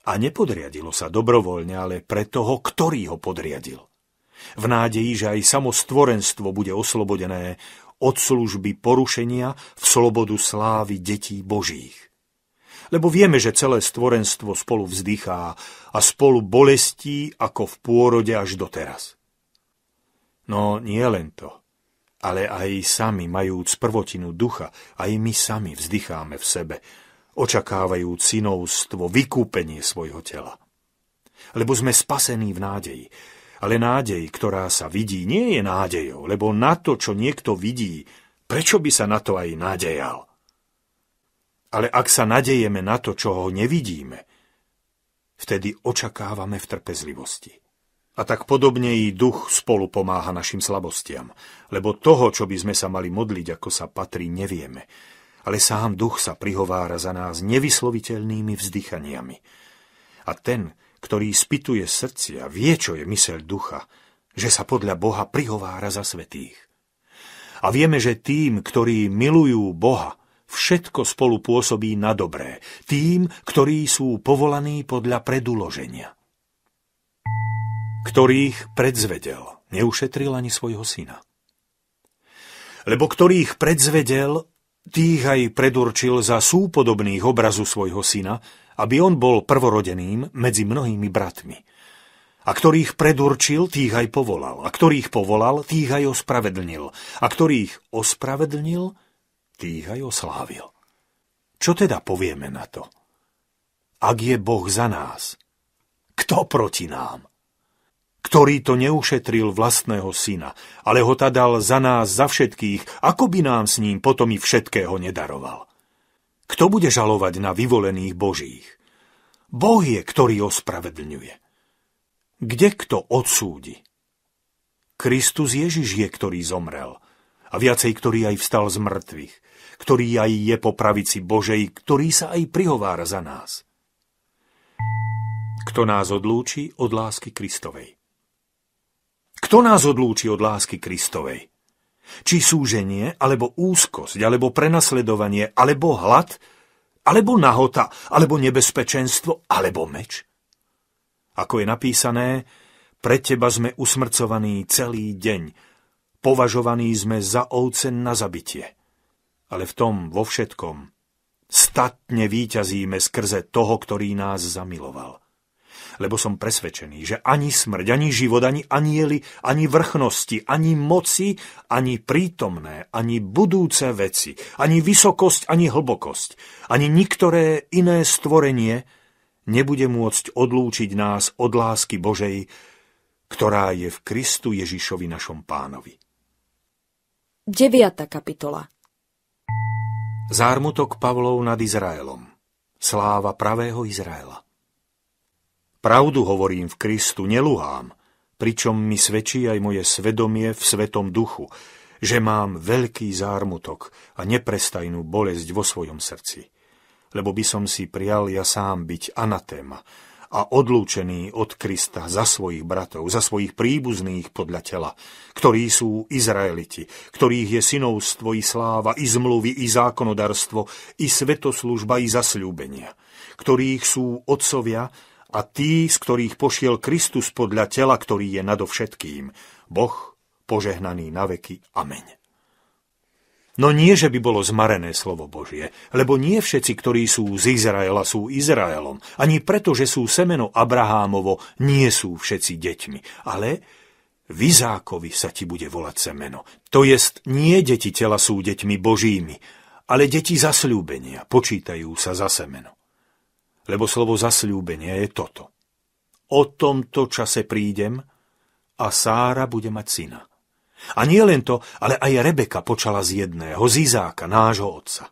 a nepodriadilo sa dobrovoľne, ale pre toho, ktorý ho podriadil. V nádeji, že aj samo stvorenstvo bude oslobodené od služby porušenia v slobodu slávy detí Božích. Lebo vieme, že celé stvorenstvo spolu vzdychá a spolu bolestí ako v pôrode až doteraz. No nie len to, ale aj sami, majúc prvotinu ducha, aj my sami vzdycháme v sebe, očakávajú synovstvo, vykúpenie svojho tela. Lebo sme spasení v nádeji. Ale nádej, ktorá sa vidí, nie je nádejou, lebo na to, čo niekto vidí, prečo by sa na to aj nádejal? Ale ak sa nadejeme na to, čo ho nevidíme, vtedy očakávame v trpezlivosti. A tak podobne i duch spolu pomáha našim slabostiam, lebo toho, čo by sme sa mali modliť, ako sa patrí, nevieme. Ale sám duch sa prihovára za nás nevysloviteľnými vzdychaniami. A ten, ktorý spituje srdcia, vie, čo je myseľ ducha, že sa podľa Boha prihovára za svetých. A vieme, že tým, ktorí milujú Boha, všetko spolu pôsobí na dobré, tým, ktorí sú povolaní podľa preduloženia ktorých predzvedel, neušetril ani svojho syna. Lebo ktorých predzvedel, tých aj predurčil za súpodobných obrazu svojho syna, aby on bol prvorodeným medzi mnohými bratmi. A ktorých predurčil, tých aj povolal. A ktorých povolal, tých aj ospravedlnil. A ktorých ospravedlnil, tých aj oslávil. Čo teda povieme na to? Ak je Boh za nás, kto proti nám? ktorý to neušetril vlastného syna, ale ho ta dal za nás, za všetkých, ako by nám s ním potom i všetkého nedaroval. Kto bude žalovať na vyvolených božích? Boh je, ktorý ospravedlňuje. Kde kto odsúdi? Kristus Ježiš je, ktorý zomrel, a viacej, ktorý aj vstal z mŕtvych, ktorý aj je po pravici Božej, ktorý sa aj prihovára za nás. Kto nás odlúči od lásky Kristovej? Kto nás odlúči od lásky Kristovej? Či súženie, alebo úzkosť, alebo prenasledovanie, alebo hlad, alebo nahota, alebo nebezpečenstvo, alebo meč? Ako je napísané, pre teba sme usmrcovaní celý deň, považovaní sme za ovce na zabitie. Ale v tom, vo všetkom, statne výťazíme skrze toho, ktorý nás zamiloval lebo som presvedčený, že ani smrť, ani život, ani anieli, ani vrchnosti, ani moci, ani prítomné, ani budúce veci, ani vysokosť, ani hlbokosť, ani niektoré iné stvorenie nebude môcť odlúčiť nás od lásky Božej, ktorá je v Kristu Ježišovi našom pánovi. 9. kapitola Zármutok Pavlov nad Izraelom Sláva pravého Izraela Pravdu hovorím v Kristu, neluhám, pričom mi svedčí aj moje svedomie v svetom duchu, že mám veľký zármutok a neprestajnú bolesť vo svojom srdci. Lebo by som si prial ja sám byť anatéma a odlúčený od Krista za svojich bratov, za svojich príbuzných podľa tela, ktorí sú Izraeliti, ktorých je synovstvo i sláva, i zmluvy, i zákonodarstvo, i svetoslužba, i zasľúbenia, ktorých sú otcovia, a tí, z ktorých pošiel Kristus podľa tela, ktorý je nadovšetkým. Boh požehnaný na veky. Amen. No nie, že by bolo zmarené slovo Božie, lebo nie všetci, ktorí sú z Izraela, sú Izraelom. Ani preto, že sú semeno Abrahámovo, nie sú všetci deťmi. Ale Vizákovi sa ti bude volať semeno. To jest, nie deti tela sú deťmi Božími, ale deti zasľúbenia počítajú sa za semeno lebo slovo zasľúbenie je toto. O tomto čase prídem a Sára bude mať syna. A nie len to, ale aj Rebeka počala z jedného, z Izáka, nášho otca.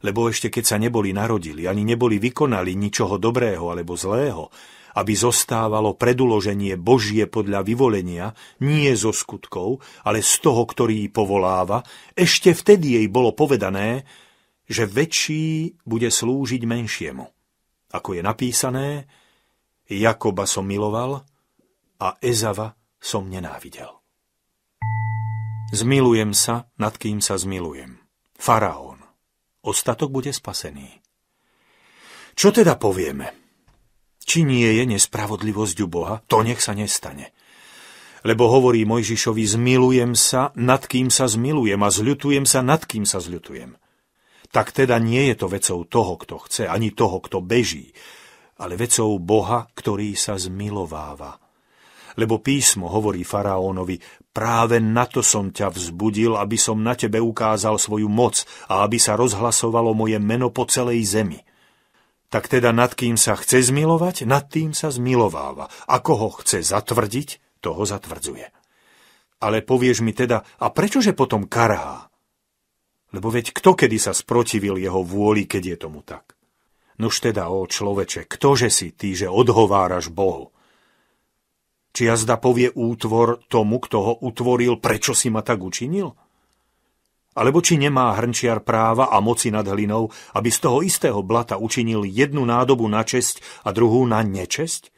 Lebo ešte keď sa neboli narodili, ani neboli vykonali ničoho dobrého alebo zlého, aby zostávalo preduloženie Božie podľa vyvolenia, nie zo skutkov, ale z toho, ktorý povoláva, ešte vtedy jej bolo povedané, že väčší bude slúžiť menšiemu. Ako je napísané, Jakoba som miloval a Ezava som nenávidel. Zmilujem sa, nad kým sa zmilujem. Faraón. Ostatok bude spasený. Čo teda povieme? Či nie je nespravodlivosť u Boha? To nech sa nestane. Lebo hovorí Mojžišovi, zmilujem sa, nad kým sa zmilujem a zľutujem sa, nad kým sa zľutujem tak teda nie je to vecou toho, kto chce, ani toho, kto beží, ale vecou Boha, ktorý sa zmilováva. Lebo písmo hovorí faraónovi, práve na to som ťa vzbudil, aby som na tebe ukázal svoju moc a aby sa rozhlasovalo moje meno po celej zemi. Tak teda nad kým sa chce zmilovať, nad tým sa zmilováva. A koho chce zatvrdiť, toho zatvrdzuje. Ale povieš mi teda, a prečože potom karhá? Lebo veď kto kedy sa sprotivil jeho vôli, keď je tomu tak? Nuž teda, o človeče, ktože si ty, že odhováraš Bohu? Či jazda povie útvor tomu, kto ho utvoril, prečo si ma tak učinil? Alebo či nemá hrnčiar práva a moci nad hlinou, aby z toho istého blata učinil jednu nádobu na česť a druhú na nečesť?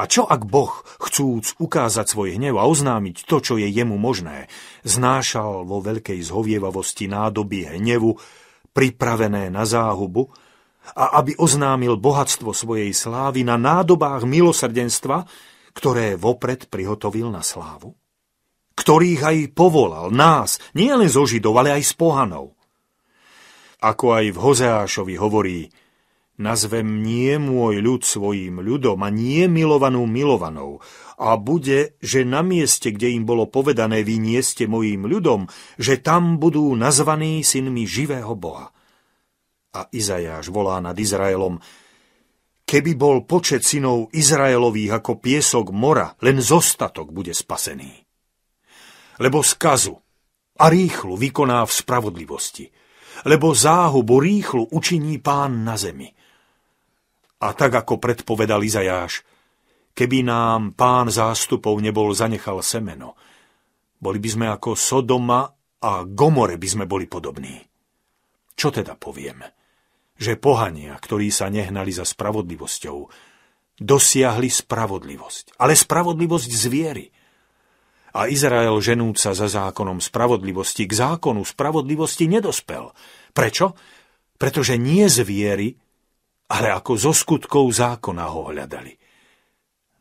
A čo ak Boh, chcúc ukázať svoj hnev a oznámiť to, čo je jemu možné, znášal vo veľkej zhovievavosti nádoby hnevu, pripravené na záhubu, a aby oznámil bohatstvo svojej slávy na nádobách milosrdenstva, ktoré vopred prihotovil na slávu? Ktorých aj povolal nás, nielen zo Židov, ale aj z pohanov. Ako aj v Hozeášovi hovorí, Nazvem nie môj ľud svojím ľudom a nie milovanú milovanou. A bude, že na mieste, kde im bolo povedané, vy nie ste mojím ľudom, že tam budú nazvaní synmi živého Boha. A Izajáš volá nad Izraelom, keby bol počet synov Izraelových ako piesok mora, len zostatok bude spasený. Lebo skazu a rýchlu vykoná v spravodlivosti, lebo záhubu rýchlu učiní pán na zemi – a tak, ako predpovedal Izajáš, keby nám pán zástupov nebol zanechal semeno, boli by sme ako Sodoma a Gomore by sme boli podobní. Čo teda poviem? Že pohania, ktorí sa nehnali za spravodlivosťou, dosiahli spravodlivosť, ale spravodlivosť z viery. A Izrael ženúca za zákonom spravodlivosti k zákonu spravodlivosti nedospel. Prečo? Pretože nie z viery, ale ako zo skutkov zákona ho hľadali.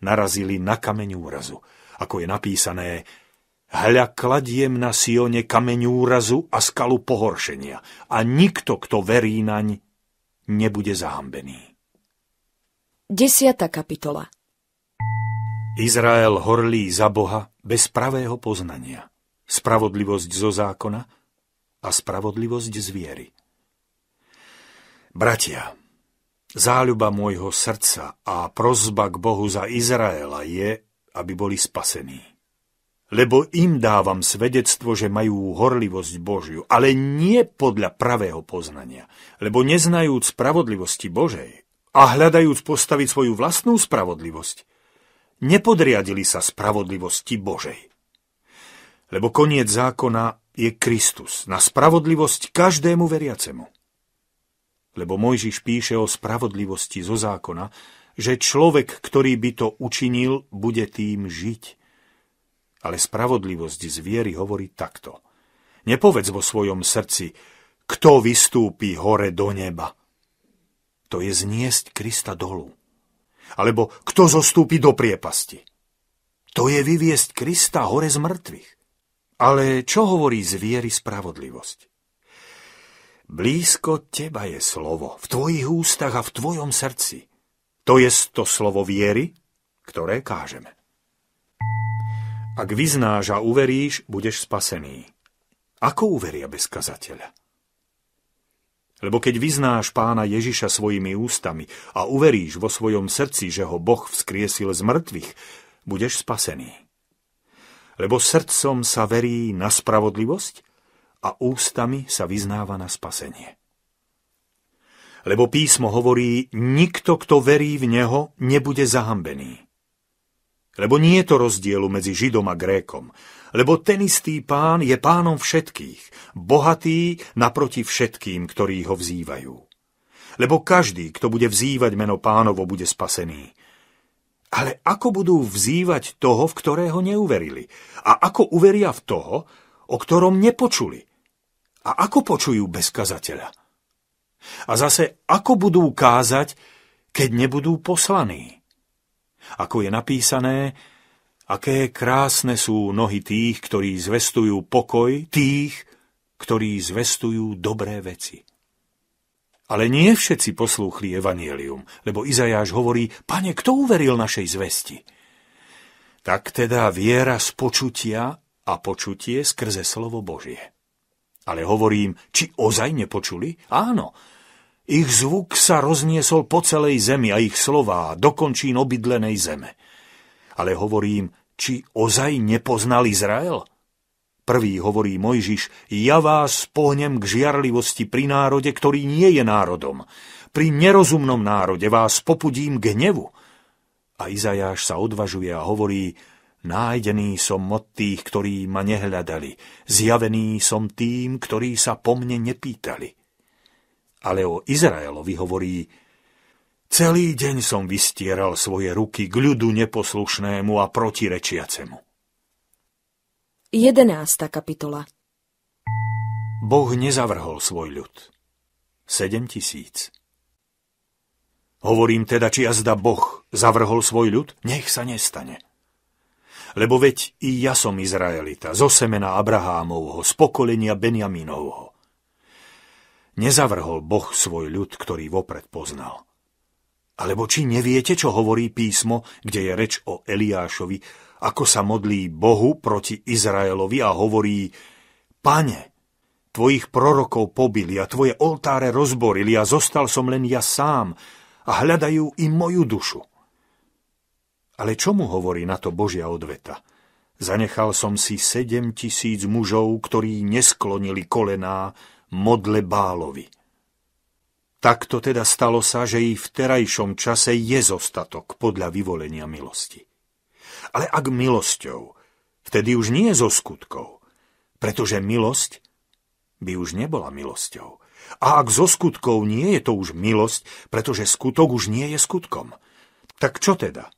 Narazili na kameň úrazu, ako je napísané Hľa kladiem na Sione kameň úrazu a skalu pohoršenia a nikto, kto verí naň, nebude zahambený. 10. kapitola Izrael horlí za Boha bez pravého poznania, spravodlivosť zo zákona a spravodlivosť z viery. Bratia, Záľuba môjho srdca a prozba k Bohu za Izraela je, aby boli spasení. Lebo im dávam svedectvo, že majú horlivosť Božiu, ale nie podľa pravého poznania, lebo neznajúc spravodlivosti Božej a hľadajúc postaviť svoju vlastnú spravodlivosť, nepodriadili sa spravodlivosti Božej. Lebo koniec zákona je Kristus na spravodlivosť každému veriacemu. Lebo Mojžiš píše o spravodlivosti zo zákona, že človek, ktorý by to učinil, bude tým žiť. Ale spravodlivosť z viery hovorí takto. Nepovedz vo svojom srdci, kto vystúpi hore do neba. To je zniesť Krista dolu. Alebo kto zostúpi do priepasti. To je vyviesť Krista hore z mŕtvych. Ale čo hovorí z viery spravodlivosť? Blízko teba je slovo, v tvojich ústach a v tvojom srdci. To je to slovo viery, ktoré kážeme. Ak vyznáš a uveríš, budeš spasený. Ako uveria bez kazateľa? Lebo keď vyznáš pána Ježiša svojimi ústami a uveríš vo svojom srdci, že ho Boh vzkriesil z mŕtvych, budeš spasený. Lebo srdcom sa verí na spravodlivosť a ústami sa vyznáva na spasenie. Lebo písmo hovorí, nikto, kto verí v Neho, nebude zahambený. Lebo nie je to rozdielu medzi Židom a Grékom, lebo ten istý pán je pánom všetkých, bohatý naproti všetkým, ktorí ho vzývajú. Lebo každý, kto bude vzývať meno pánovo, bude spasený. Ale ako budú vzývať toho, v ktorého neuverili? A ako uveria v toho, o ktorom nepočuli? A ako počujú bez kazateľa? A zase, ako budú kázať, keď nebudú poslaní? Ako je napísané, aké krásne sú nohy tých, ktorí zvestujú pokoj, tých, ktorí zvestujú dobré veci. Ale nie všetci poslúchli Evangelium, lebo Izajáš hovorí, pane, kto uveril našej zvesti? Tak teda viera z počutia a počutie skrze slovo Božie. Ale hovorím, či ozaj nepočuli? Áno. Ich zvuk sa rozniesol po celej zemi a ich slová dokončí obydlenej zeme. Ale hovorím, či ozaj nepoznal Izrael? Prvý hovorí Mojžiš, ja vás pohnem k žiarlivosti pri národe, ktorý nie je národom. Pri nerozumnom národe vás popudím k hnevu. A Izajáš sa odvažuje a hovorí, Nájdený som od tých, ktorí ma nehľadali, zjavený som tým, ktorí sa po mne nepýtali. Ale o Izraelovi hovorí, celý deň som vystieral svoje ruky k ľudu neposlušnému a protirečiacemu. 11. kapitola Boh nezavrhol svoj ľud. 7 tisíc. Hovorím teda, či jazda Boh zavrhol svoj ľud? Nech sa nestane lebo veď i ja som Izraelita, zo semena Abrahámovho, z pokolenia Benjamínovho. Nezavrhol Boh svoj ľud, ktorý vopred poznal. Alebo či neviete, čo hovorí písmo, kde je reč o Eliášovi, ako sa modlí Bohu proti Izraelovi a hovorí Pane, tvojich prorokov pobili a tvoje oltáre rozborili a zostal som len ja sám a hľadajú i moju dušu. Ale čo mu hovorí na to Božia odveta? Zanechal som si sedem tisíc mužov, ktorí nesklonili kolená modle Bálovi. Takto teda stalo sa, že i v terajšom čase je zostatok podľa vyvolenia milosti. Ale ak milosťou, vtedy už nie zo skutkov, pretože milosť by už nebola milosťou. A ak zo skutkov nie je to už milosť, pretože skutok už nie je skutkom. Tak čo teda?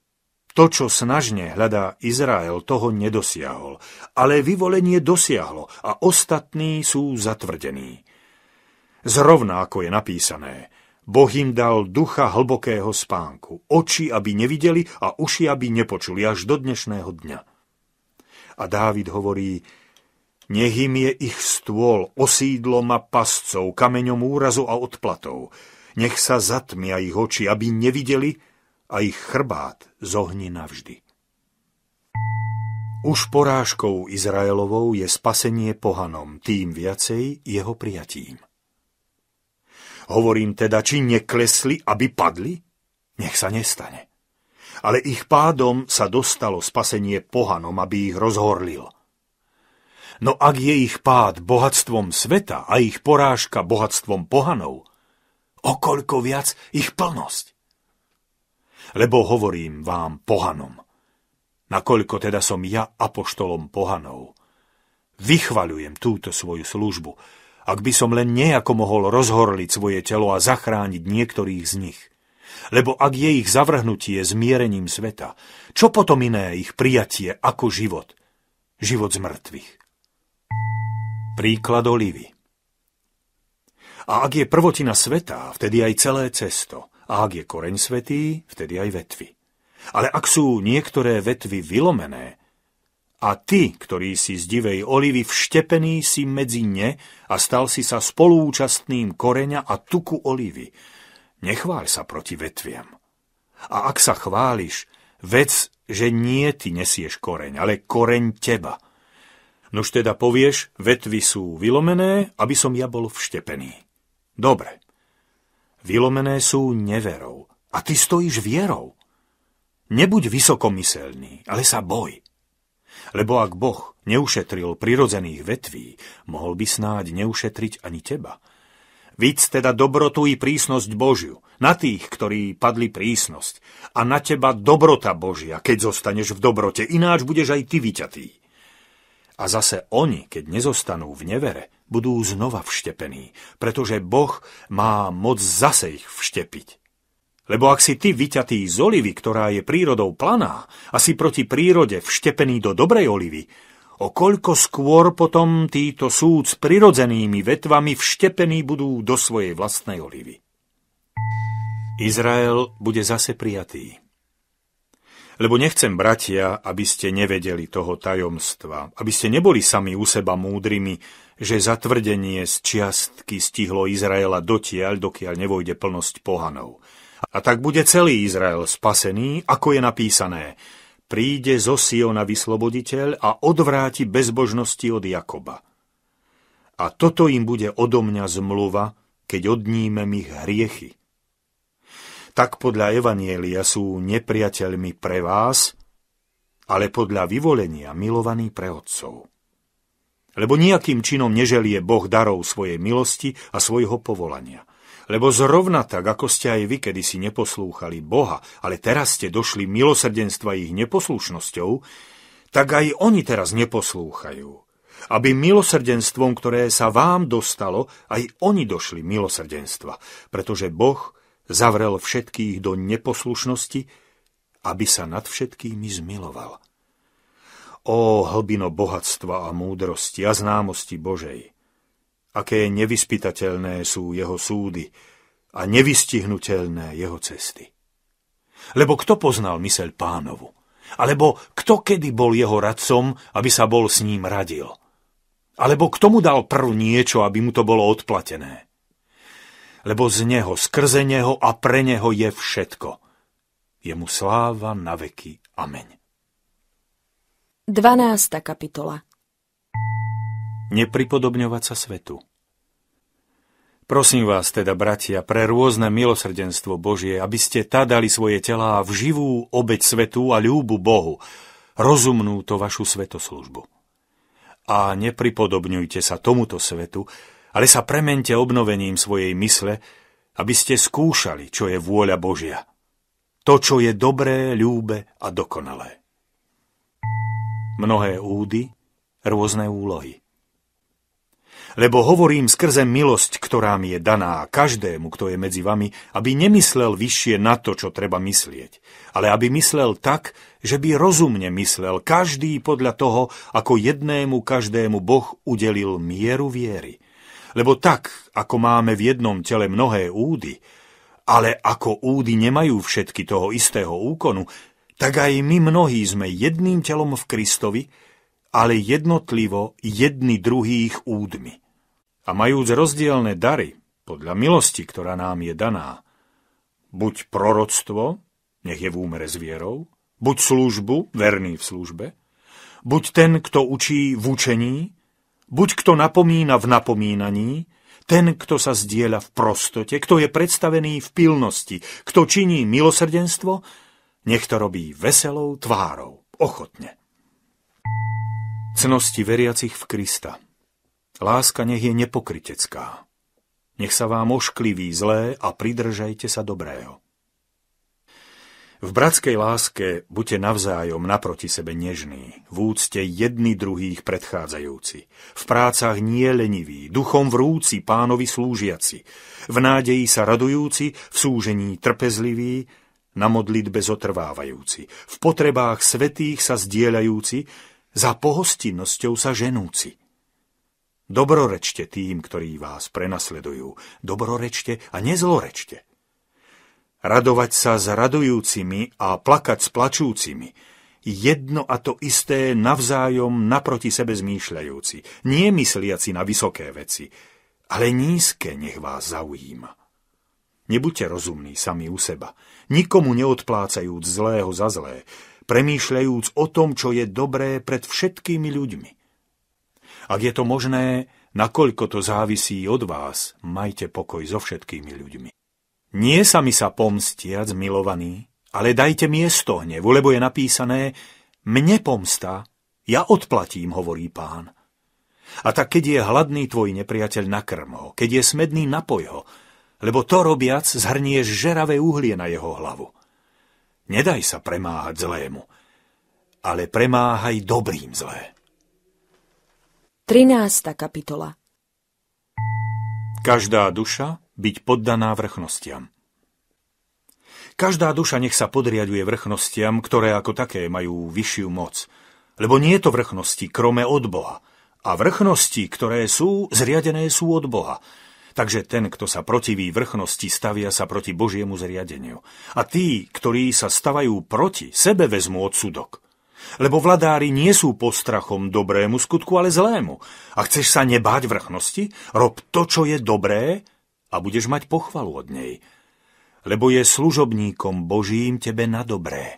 To, čo snažne hľadá Izrael, toho nedosiahol, ale vyvolenie dosiahlo a ostatní sú zatvrdení. Zrovna ako je napísané, Boh im dal ducha hlbokého spánku, oči, aby nevideli a uši, aby nepočuli až do dnešného dňa. A Dávid hovorí, nech im je ich stôl osídlom a pascov, kameňom úrazu a odplatov. Nech sa zatmia ich oči, aby nevideli a ich chrbát zohni navždy. Už porážkou Izraelovou je spasenie pohanom, tým viacej jeho prijatím. Hovorím teda, či neklesli, aby padli? Nech sa nestane. Ale ich pádom sa dostalo spasenie pohanom, aby ich rozhorlil. No ak je ich pád bohatstvom sveta a ich porážka bohatstvom pohanov, okoľko viac ich plnosť lebo hovorím vám pohanom. Nakoľko teda som ja apoštolom pohanov, vychvaľujem túto svoju službu, ak by som len nejako mohol rozhorliť svoje telo a zachrániť niektorých z nich. Lebo ak je ich zavrhnutie zmierením sveta, čo potom iné ich prijatie ako život? Život z mŕtvych. Príklad olivy. A ak je prvotina sveta, vtedy aj celé cesto – a ak je koreň svetý, vtedy aj vetvy. Ale ak sú niektoré vetvy vylomené, a ty, ktorý si z divej olivy vštepený si medzi ne a stal si sa spolúčastným koreňa a tuku olivy, nechváľ sa proti vetviam. A ak sa chváliš, vec, že nie ty nesieš koreň, ale koreň teba. Nož teda povieš, vetvy sú vylomené, aby som ja bol vštepený. Dobre, vylomené sú neverou a ty stojíš vierou. Nebuď vysokomyselný, ale sa boj. Lebo ak Boh neušetril prirodzených vetví, mohol by snáď neušetriť ani teba. Víc teda dobrotu i prísnosť Božiu, na tých, ktorí padli prísnosť, a na teba dobrota Božia, keď zostaneš v dobrote, ináč budeš aj ty vyťatý. A zase oni, keď nezostanú v nevere, budú znova vštepení, pretože Boh má moc zase ich vštepiť. Lebo ak si ty vyťatý z olivy, ktorá je prírodou planá, a si proti prírode vštepený do dobrej olivy, o koľko skôr potom títo súd s prirodzenými vetvami vštepení budú do svojej vlastnej olivy. Izrael bude zase prijatý. Lebo nechcem, bratia, aby ste nevedeli toho tajomstva, aby ste neboli sami u seba múdrymi, že zatvrdenie z čiastky stihlo Izraela dotiaľ, dokiaľ nevojde plnosť pohanov. A tak bude celý Izrael spasený, ako je napísané. Príde zo Siona vysloboditeľ a odvráti bezbožnosti od Jakoba. A toto im bude odo mňa zmluva, keď odnímem ich hriechy tak podľa Evanielia sú nepriateľmi pre vás, ale podľa vyvolenia milovaní pre otcov. Lebo nejakým činom neželie Boh darov svojej milosti a svojho povolania. Lebo zrovna tak, ako ste aj vy kedysi neposlúchali Boha, ale teraz ste došli milosrdenstva ich neposlušnosťou, tak aj oni teraz neposlúchajú, aby milosrdenstvom, ktoré sa vám dostalo, aj oni došli milosrdenstva, pretože Boh zavrel všetkých do neposlušnosti, aby sa nad všetkými zmiloval. Ó hlbino bohatstva a múdrosti a známosti Božej! Aké nevyspytateľné sú jeho súdy a nevystihnutelné jeho cesty! Lebo kto poznal myseľ pánovu? Alebo kto kedy bol jeho radcom, aby sa bol s ním radil? Alebo kto mu dal prv niečo, aby mu to bolo odplatené? lebo z Neho, skrze Neho a pre Neho je všetko. Jemu sláva na veky. Amen. 12. kapitola Nepripodobňovať sa svetu Prosím vás teda, bratia, pre rôzne milosrdenstvo Božie, aby ste tá dali svoje telá v živú obeď svetu a ľúbu Bohu, rozumnú to vašu svetoslužbu. A nepripodobňujte sa tomuto svetu, ale sa premente obnovením svojej mysle, aby ste skúšali, čo je vôľa Božia. To, čo je dobré, ľúbe a dokonalé. Mnohé údy, rôzne úlohy. Lebo hovorím skrze milosť, ktorá mi je daná každému, kto je medzi vami, aby nemyslel vyššie na to, čo treba myslieť, ale aby myslel tak, že by rozumne myslel každý podľa toho, ako jednému každému Boh udelil mieru viery. Lebo tak, ako máme v jednom tele mnohé údy, ale ako údy nemajú všetky toho istého úkonu, tak aj my mnohí sme jedným telom v Kristovi, ale jednotlivo jedni druhých údmi. A majúc rozdielne dary, podľa milosti, ktorá nám je daná, buď proroctvo, nech je v úmere s vierou, buď službu, verný v službe, buď ten, kto učí v učení, Buď kto napomína v napomínaní, ten, kto sa zdieľa v prostote, kto je predstavený v pilnosti, kto činí milosrdenstvo, nech to robí veselou tvárou, ochotne. Cnosti veriacich v Krista Láska nech je nepokritecká. Nech sa vám oškliví zlé a pridržajte sa dobrého. V bratskej láske buďte navzájom naproti sebe nežní, v úcte jedni druhých predchádzajúci, v prácach nie leniví, duchom vrúci pánovi slúžiaci, v nádeji sa radujúci, v súžení trpezliví, na modlitbe zotrvávajúci, v potrebách svetých sa zdieľajúci, za pohostinnosťou sa ženúci. Dobrorečte tým, ktorí vás prenasledujú, dobrorečte a nezlorečte radovať sa s radujúcimi a plakať s plačúcimi, jedno a to isté navzájom naproti sebe zmýšľajúci, nie mysliaci na vysoké veci, ale nízke nech vás zaujíma. Nebuďte rozumní sami u seba, nikomu neodplácajúc zlého za zlé, premýšľajúc o tom, čo je dobré pred všetkými ľuďmi. Ak je to možné, nakoľko to závisí od vás, majte pokoj so všetkými ľuďmi. Nie sa mi sa pomstiac, milovaný ale dajte miesto hnevu, lebo je napísané Mne pomsta, ja odplatím, hovorí pán. A tak keď je hladný tvoj nepriateľ, na krmo, keď je smedný, napoj ho, lebo to robiac zhrnieš žeravé uhlie na jeho hlavu. Nedaj sa premáhať zlému, ale premáhaj dobrým zlé. 13. kapitola Každá duša byť poddaná vrchnostiam. Každá duša nech sa podriaduje vrchnostiam, ktoré ako také majú vyššiu moc, lebo nie je to vrchnosti krome od Boha. A vrchnosti, ktoré sú, zriadené sú od Boha. Takže ten, kto sa protiví vrchnosti, stavia sa proti Božiemu zriadeniu. A tí, ktorí sa stavajú proti, sebe vezmú odsudok. Lebo vladári nie sú postrachom dobrému skutku, ale zlému. A chceš sa nebáť vrchnosti? Rob to, čo je dobré a budeš mať pochvalu od nej, lebo je služobníkom Božím tebe na dobré.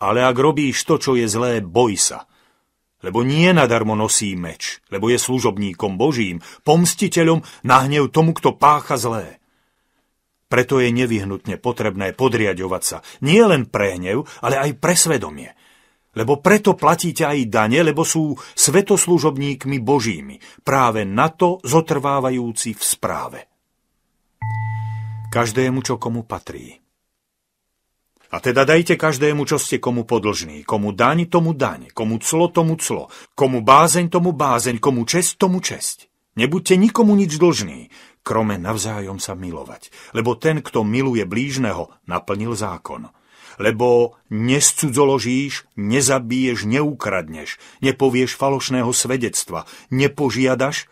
Ale ak robíš to, čo je zlé, boj sa, lebo nie nadarmo nosí meč, lebo je služobníkom Božím, pomstiteľom na hnev tomu, kto pácha zlé. Preto je nevyhnutne potrebné podriadovať sa, nie len pre hnev, ale aj pre svedomie. Lebo preto platíte aj dane, lebo sú svetoslužobníkmi Božími, práve na to zotrvávajúci v správe každému, čo komu patrí. A teda dajte každému, čo ste komu podlžní, komu daň, tomu daň, komu clo, tomu clo, komu bázeň, tomu bázeň, komu čest, tomu česť. Nebuďte nikomu nič dlžní, krome navzájom sa milovať, lebo ten, kto miluje blížneho, naplnil zákon. Lebo nescudzoložíš, nezabíješ, neukradneš, nepovieš falošného svedectva, nepožiadaš,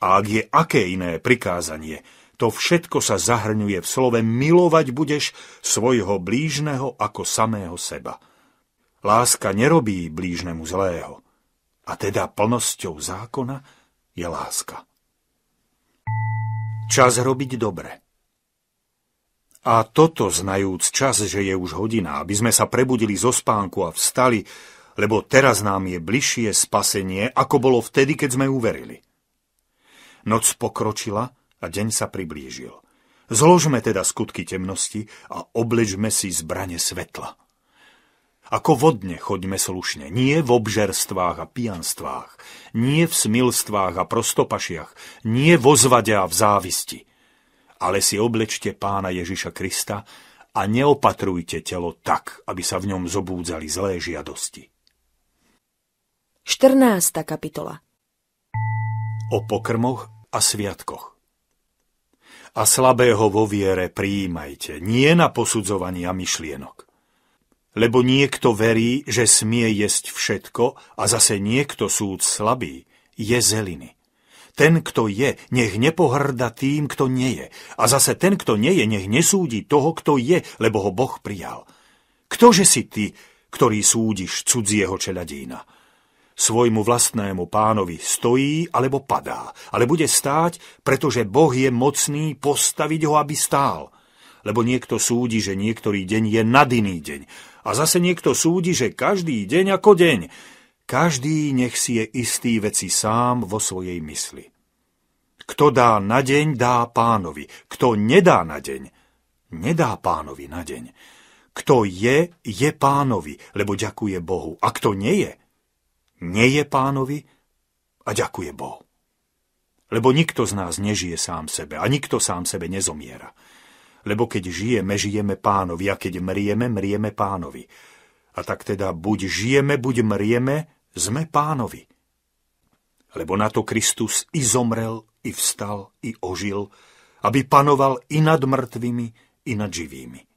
a ak je aké iné prikázanie, to všetko sa zahrňuje v slove milovať budeš svojho blížneho ako samého seba. Láska nerobí blížnemu zlého. A teda plnosťou zákona je láska. Čas robiť dobre. A toto znajúc čas, že je už hodina, aby sme sa prebudili zo spánku a vstali, lebo teraz nám je bližšie spasenie, ako bolo vtedy, keď sme uverili. Noc pokročila a deň sa priblížil. Zložme teda skutky temnosti a oblečme si zbrane svetla. Ako vodne choďme slušne, nie v obžerstvách a pijanstvách, nie v smilstvách a prostopašiach, nie vo zvade a v závisti. Ale si oblečte pána Ježiša Krista a neopatrujte telo tak, aby sa v ňom zobúdzali zlé žiadosti. 14. kapitola O pokrmoch a sviatkoch a slabého vo viere prijímajte, nie na posudzovania myšlienok. Lebo niekto verí, že smie jesť všetko a zase niekto súd slabý je zeliny. Ten, kto je, nech nepohrda tým, kto nie je. A zase ten, kto nie je, nech nesúdi toho, kto je, lebo ho Boh prijal. Ktože si ty, ktorý súdiš cudzieho čeladína? svojmu vlastnému pánovi stojí alebo padá, ale bude stáť, pretože Boh je mocný postaviť ho, aby stál. Lebo niekto súdi, že niektorý deň je nad iný deň. A zase niekto súdi, že každý deň ako deň. Každý nech si je istý veci sám vo svojej mysli. Kto dá na deň, dá pánovi. Kto nedá na deň, nedá pánovi na deň. Kto je, je pánovi, lebo ďakuje Bohu. A kto nie je, nie je pánovi a ďakuje Bohu. Lebo nikto z nás nežije sám sebe a nikto sám sebe nezomiera. Lebo keď žijeme, žijeme pánovi a keď mrieme, mrieme pánovi. A tak teda buď žijeme, buď mrieme, sme pánovi. Lebo na to Kristus i zomrel, i vstal, i ožil, aby panoval i nad mŕtvými, i nad živými.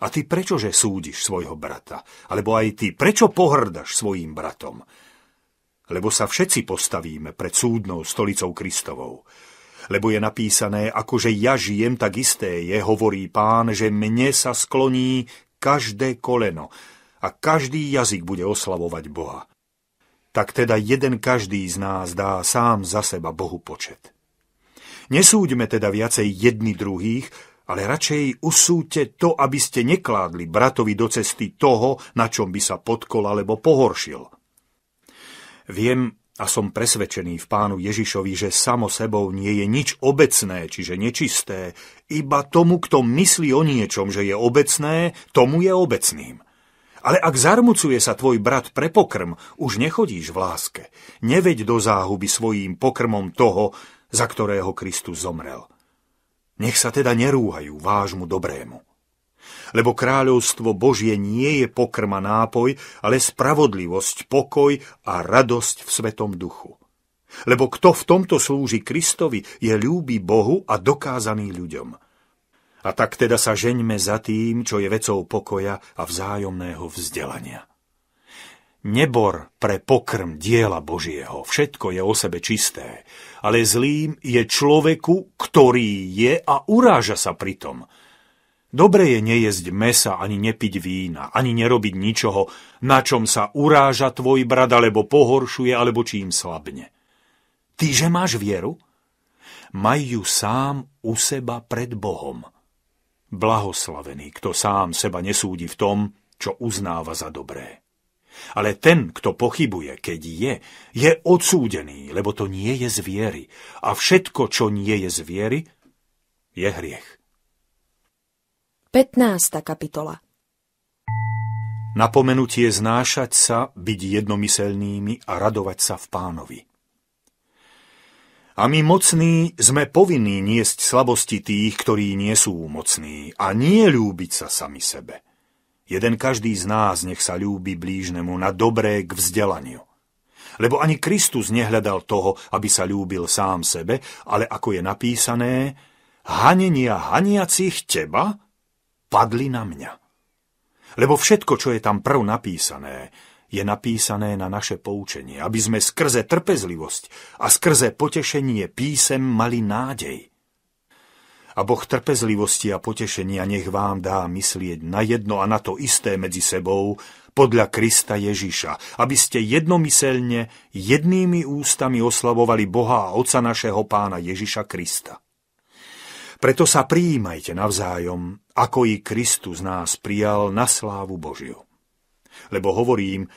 A ty prečože súdiš svojho brata? Alebo aj ty, prečo pohrdaš svojim bratom? Lebo sa všetci postavíme pred súdnou stolicou Kristovou. Lebo je napísané, akože ja žijem, tak isté je, hovorí pán, že mne sa skloní každé koleno a každý jazyk bude oslavovať Boha. Tak teda jeden každý z nás dá sám za seba Bohu počet. Nesúďme teda viacej jedni druhých, ale radšej usúte to, aby ste nekládli bratovi do cesty toho, na čom by sa podkol alebo pohoršil. Viem a som presvedčený v pánu Ježišovi, že samo sebou nie je nič obecné, čiže nečisté, iba tomu, kto myslí o niečom, že je obecné, tomu je obecným. Ale ak zarmucuje sa tvoj brat pre pokrm, už nechodíš v láske. Neveď do záhuby svojím pokrmom toho, za ktorého Kristus zomrel. Nech sa teda nerúhajú vážmu dobrému. Lebo kráľovstvo Božie nie je pokrma nápoj, ale spravodlivosť, pokoj a radosť v svetom duchu. Lebo kto v tomto slúži Kristovi, je ľúbi Bohu a dokázaný ľuďom. A tak teda sa žeňme za tým, čo je vecou pokoja a vzájomného vzdelania. Nebor pre pokrm diela Božieho, všetko je o sebe čisté, ale zlým je človeku, ktorý je a uráža sa pritom. Dobre je nejesť mesa, ani nepiť vína, ani nerobiť ničoho, na čom sa uráža tvoj brat, alebo pohoršuje, alebo čím slabne. že máš vieru? Maj ju sám u seba pred Bohom. Blahoslavený, kto sám seba nesúdi v tom, čo uznáva za dobré. Ale ten, kto pochybuje, keď je, je odsúdený, lebo to nie je z viery. A všetko, čo nie je z viery, je hriech. 15. kapitola Napomenutie znášať sa, byť jednomyselnými a radovať sa v pánovi. A my mocní sme povinní niesť slabosti tých, ktorí nie sú mocní a nie ľúbiť sa sami sebe. Jeden každý z nás nech sa ľúbi blížnemu na dobré k vzdelaniu. Lebo ani Kristus nehľadal toho, aby sa ľúbil sám sebe, ale ako je napísané, hanenia haniacich teba padli na mňa. Lebo všetko, čo je tam prv napísané, je napísané na naše poučenie, aby sme skrze trpezlivosť a skrze potešenie písem mali nádej a Boh trpezlivosti a potešenia nech vám dá myslieť na jedno a na to isté medzi sebou, podľa Krista Ježiša, aby ste jednomyselne, jednými ústami oslavovali Boha a Otca našeho Pána Ježiša Krista. Preto sa prijímajte navzájom, ako i Kristus nás prijal na slávu Božiu. Lebo hovorím,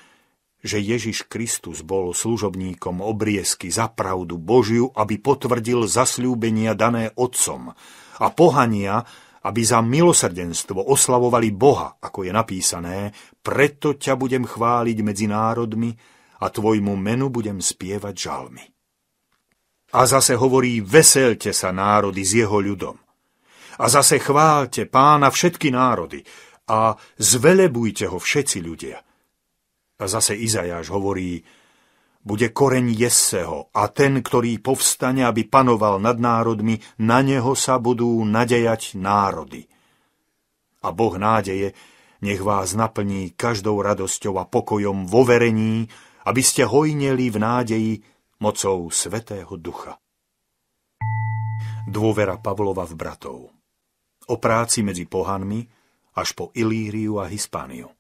že Ježiš Kristus bol služobníkom obriezky za pravdu Božiu, aby potvrdil zasľúbenia dané Otcom, a pohania, aby za milosrdenstvo oslavovali Boha, ako je napísané, preto ťa budem chváliť medzi národmi a tvojmu menu budem spievať žalmy. A zase hovorí, veselte sa národy s jeho ľudom. A zase chválte pána všetky národy a zvelebujte ho všetci ľudia. A zase Izajáš hovorí, bude koreň Jesseho a ten, ktorý povstane, aby panoval nad národmi, na neho sa budú nadejať národy. A Boh nádeje, nech vás naplní každou radosťou a pokojom vo verení, aby ste hojneli v nádeji mocou Svetého Ducha. Dôvera Pavlova v bratov O práci medzi pohanmi až po Ilíriu a Hispániu.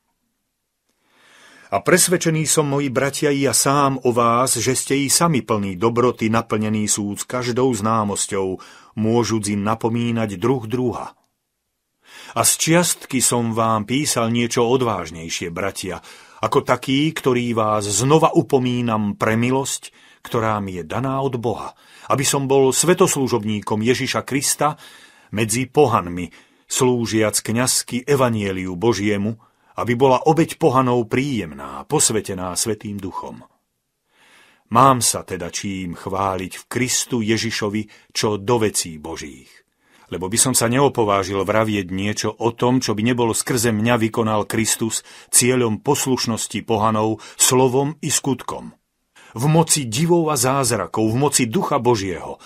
A presvedčený som, moji bratia, i ja sám o vás, že ste i sami plní dobroty, naplnení súd s každou známosťou, môžuc im napomínať druh druha. A z čiastky som vám písal niečo odvážnejšie, bratia, ako taký, ktorý vás znova upomínam pre milosť, ktorá mi je daná od Boha, aby som bol svetoslúžobníkom Ježiša Krista medzi pohanmi, slúžiac kňazky Evanieliu Božiemu, aby bola obeď pohanov príjemná, posvetená Svetým duchom. Mám sa teda čím chváliť v Kristu Ježišovi, čo do vecí Božích. Lebo by som sa neopovážil vravieť niečo o tom, čo by nebolo skrze mňa vykonal Kristus cieľom poslušnosti pohanov, slovom i skutkom. V moci divov a zázrakov, v moci Ducha Božieho,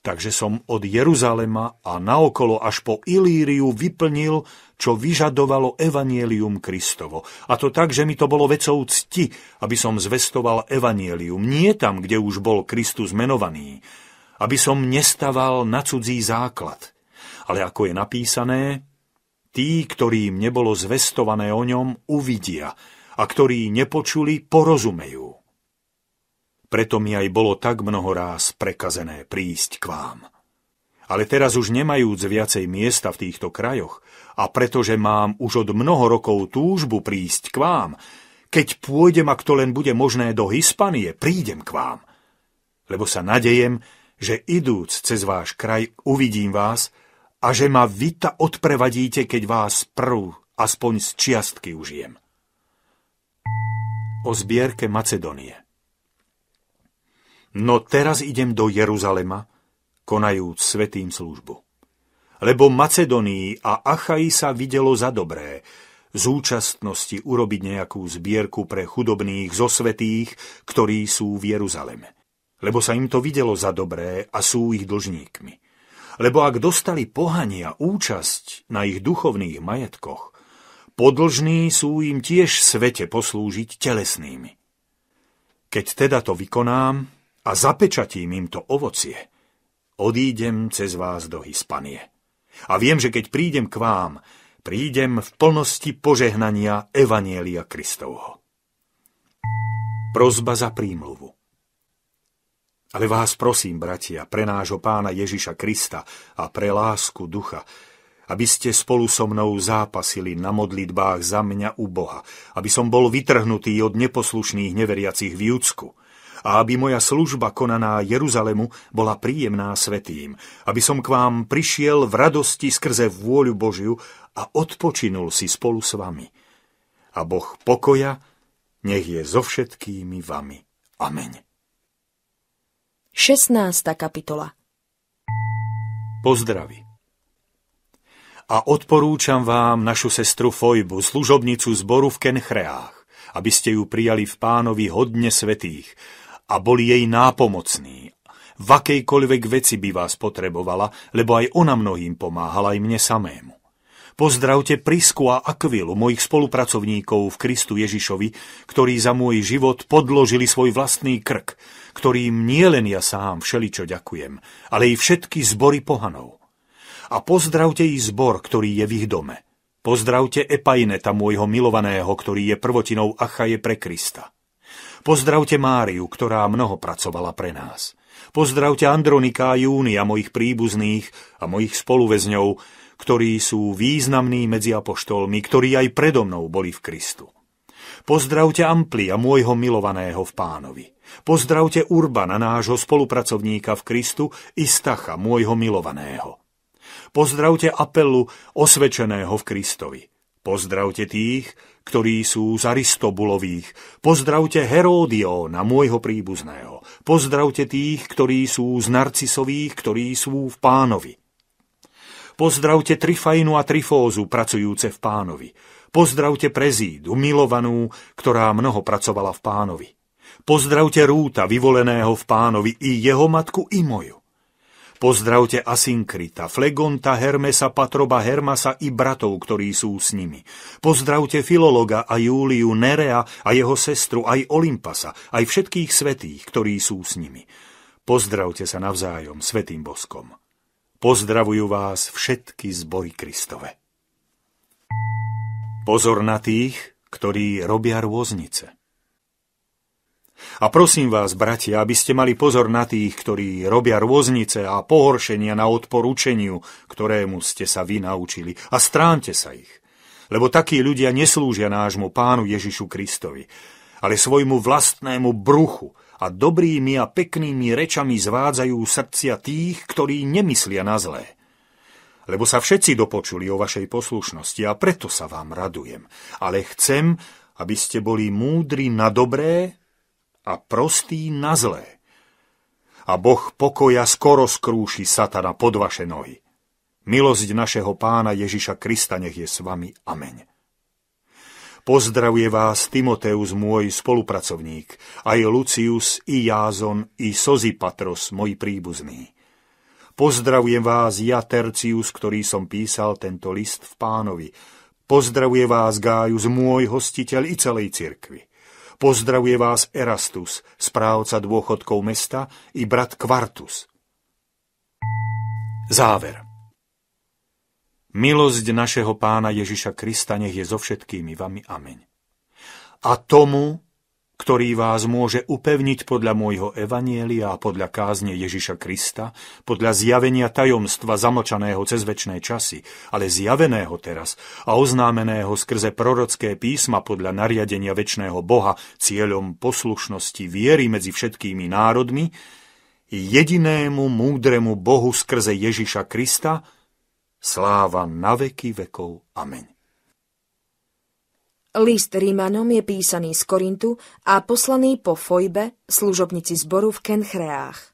Takže som od Jeruzalema a naokolo až po Ilíriu vyplnil, čo vyžadovalo evanielium Kristovo. A to tak, že mi to bolo vecou cti, aby som zvestoval evanielium, nie tam, kde už bol Kristus menovaný. Aby som nestaval na cudzí základ. Ale ako je napísané, tí, ktorým nebolo zvestované o ňom, uvidia a ktorí nepočuli, porozumejú. Preto mi aj bolo tak mnoho ráz prekazené prísť k vám. Ale teraz už nemajúc viacej miesta v týchto krajoch a pretože mám už od mnoho rokov túžbu prísť k vám, keď pôjdem, ak to len bude možné, do Hispanie, prídem k vám. Lebo sa nadejem, že idúc cez váš kraj uvidím vás a že ma vita odprevadíte, keď vás prv aspoň z čiastky užijem. O zbierke Macedonie No teraz idem do Jeruzalema, konajúc svetým službu. Lebo Macedonii a Achaji sa videlo za dobré, z účastnosti urobiť nejakú zbierku pre chudobných zo svetých, ktorí sú v Jeruzaleme. Lebo sa im to videlo za dobré a sú ich dlžníkmi. Lebo ak dostali pohania účasť na ich duchovných majetkoch, podlžní sú im tiež svete poslúžiť telesnými. Keď teda to vykonám, a zapečatím im to ovocie, odídem cez vás do Hispanie. A viem, že keď prídem k vám, prídem v plnosti požehnania Evanielia Kristovho. Prozba za prímluvu. Ale vás prosím, bratia, pre nášho pána Ježiša Krista a pre lásku ducha, aby ste spolu so mnou zápasili na modlitbách za mňa u Boha, aby som bol vytrhnutý od neposlušných neveriacich v Judsku, a aby moja služba konaná Jeruzalemu bola príjemná svetým, aby som k vám prišiel v radosti skrze vôľu Božiu a odpočinul si spolu s vami. A Boh pokoja nech je so všetkými vami. Amen. 16. kapitola Pozdravy a odporúčam vám našu sestru Fojbu, služobnicu zboru v Kenchreách, aby ste ju prijali v pánovi hodne svetých, a boli jej nápomocní. V akejkoľvek veci by vás potrebovala, lebo aj ona mnohým pomáhala aj mne samému. Pozdravte Prisku a Akvilu, mojich spolupracovníkov v Kristu Ježišovi, ktorí za môj život podložili svoj vlastný krk, ktorým nie len ja sám všeličo ďakujem, ale i všetky zbory pohanov. A pozdravte i zbor, ktorý je v ich dome. Pozdravte Epaineta, môjho milovaného, ktorý je prvotinou Achaje pre Krista. Pozdravte Máriu, ktorá mnoho pracovala pre nás. Pozdravte Andronika a a mojich príbuzných a mojich spoluväzňov, ktorí sú významní medzi apoštolmi, ktorí aj predo mnou boli v Kristu. Pozdravte a môjho milovaného v pánovi. Pozdravte Urbana, nášho spolupracovníka v Kristu, i Stacha, môjho milovaného. Pozdravte Apelu, osvečeného v Kristovi. Pozdravte tých, ktorí sú z Aristobulových. Pozdravte Heródiona, môjho príbuzného. Pozdravte tých, ktorí sú z Narcisových, ktorí sú v pánovi. Pozdravte Trifajnu a Trifózu, pracujúce v pánovi. Pozdravte Prezídu, milovanú, ktorá mnoho pracovala v pánovi. Pozdravte Rúta, vyvoleného v pánovi, i jeho matku, i moju. Pozdravte Asinkrita, Flegonta, Hermesa, Patroba, Hermasa i bratov, ktorí sú s nimi. Pozdravte Filologa a Júliu Nerea a jeho sestru, aj Olympasa, aj všetkých svetých, ktorí sú s nimi. Pozdravte sa navzájom, svetým boskom. Pozdravujú vás všetky zbory Kristove. Pozor na tých, ktorí robia rôznice. A prosím vás, bratia, aby ste mali pozor na tých, ktorí robia rôznice a pohoršenia na odporúčeniu, ktorému ste sa vy naučili. A stránte sa ich. Lebo takí ľudia neslúžia nášmu pánu Ježišu Kristovi, ale svojmu vlastnému bruchu a dobrými a peknými rečami zvádzajú srdcia tých, ktorí nemyslia na zlé lebo sa všetci dopočuli o vašej poslušnosti a preto sa vám radujem. Ale chcem, aby ste boli múdri na dobré a prostý na zlé. A Boh pokoja skoro skrúši satana pod vaše nohy. Milosť našeho pána Ježiša Krista nech je s vami. Amen. Pozdravuje vás Timoteus, môj spolupracovník, aj Lucius, i Jázon, i Sozipatros, môj príbuzný. Pozdravujem vás ja, Tercius, ktorý som písal tento list v pánovi. Pozdravuje vás Gájus, môj hostiteľ i celej cirkvi. Pozdravuje vás Erastus, správca dôchodkov mesta i brat Kvartus. Záver. Milosť našeho pána Ježiša Krista nech je so všetkými vami. amen. A tomu, ktorý vás môže upevniť podľa môjho evanielia a podľa kázne Ježiša Krista, podľa zjavenia tajomstva zamlčaného cez väčšie časy, ale zjaveného teraz a oznámeného skrze prorocké písma podľa nariadenia väčšného Boha cieľom poslušnosti viery medzi všetkými národmi, jedinému múdremu Bohu skrze Ježiša Krista, sláva na veky vekov. Amen. List Rímanom je písaný z Korintu a poslaný po Fojbe, služobnici zboru v Kenchreách.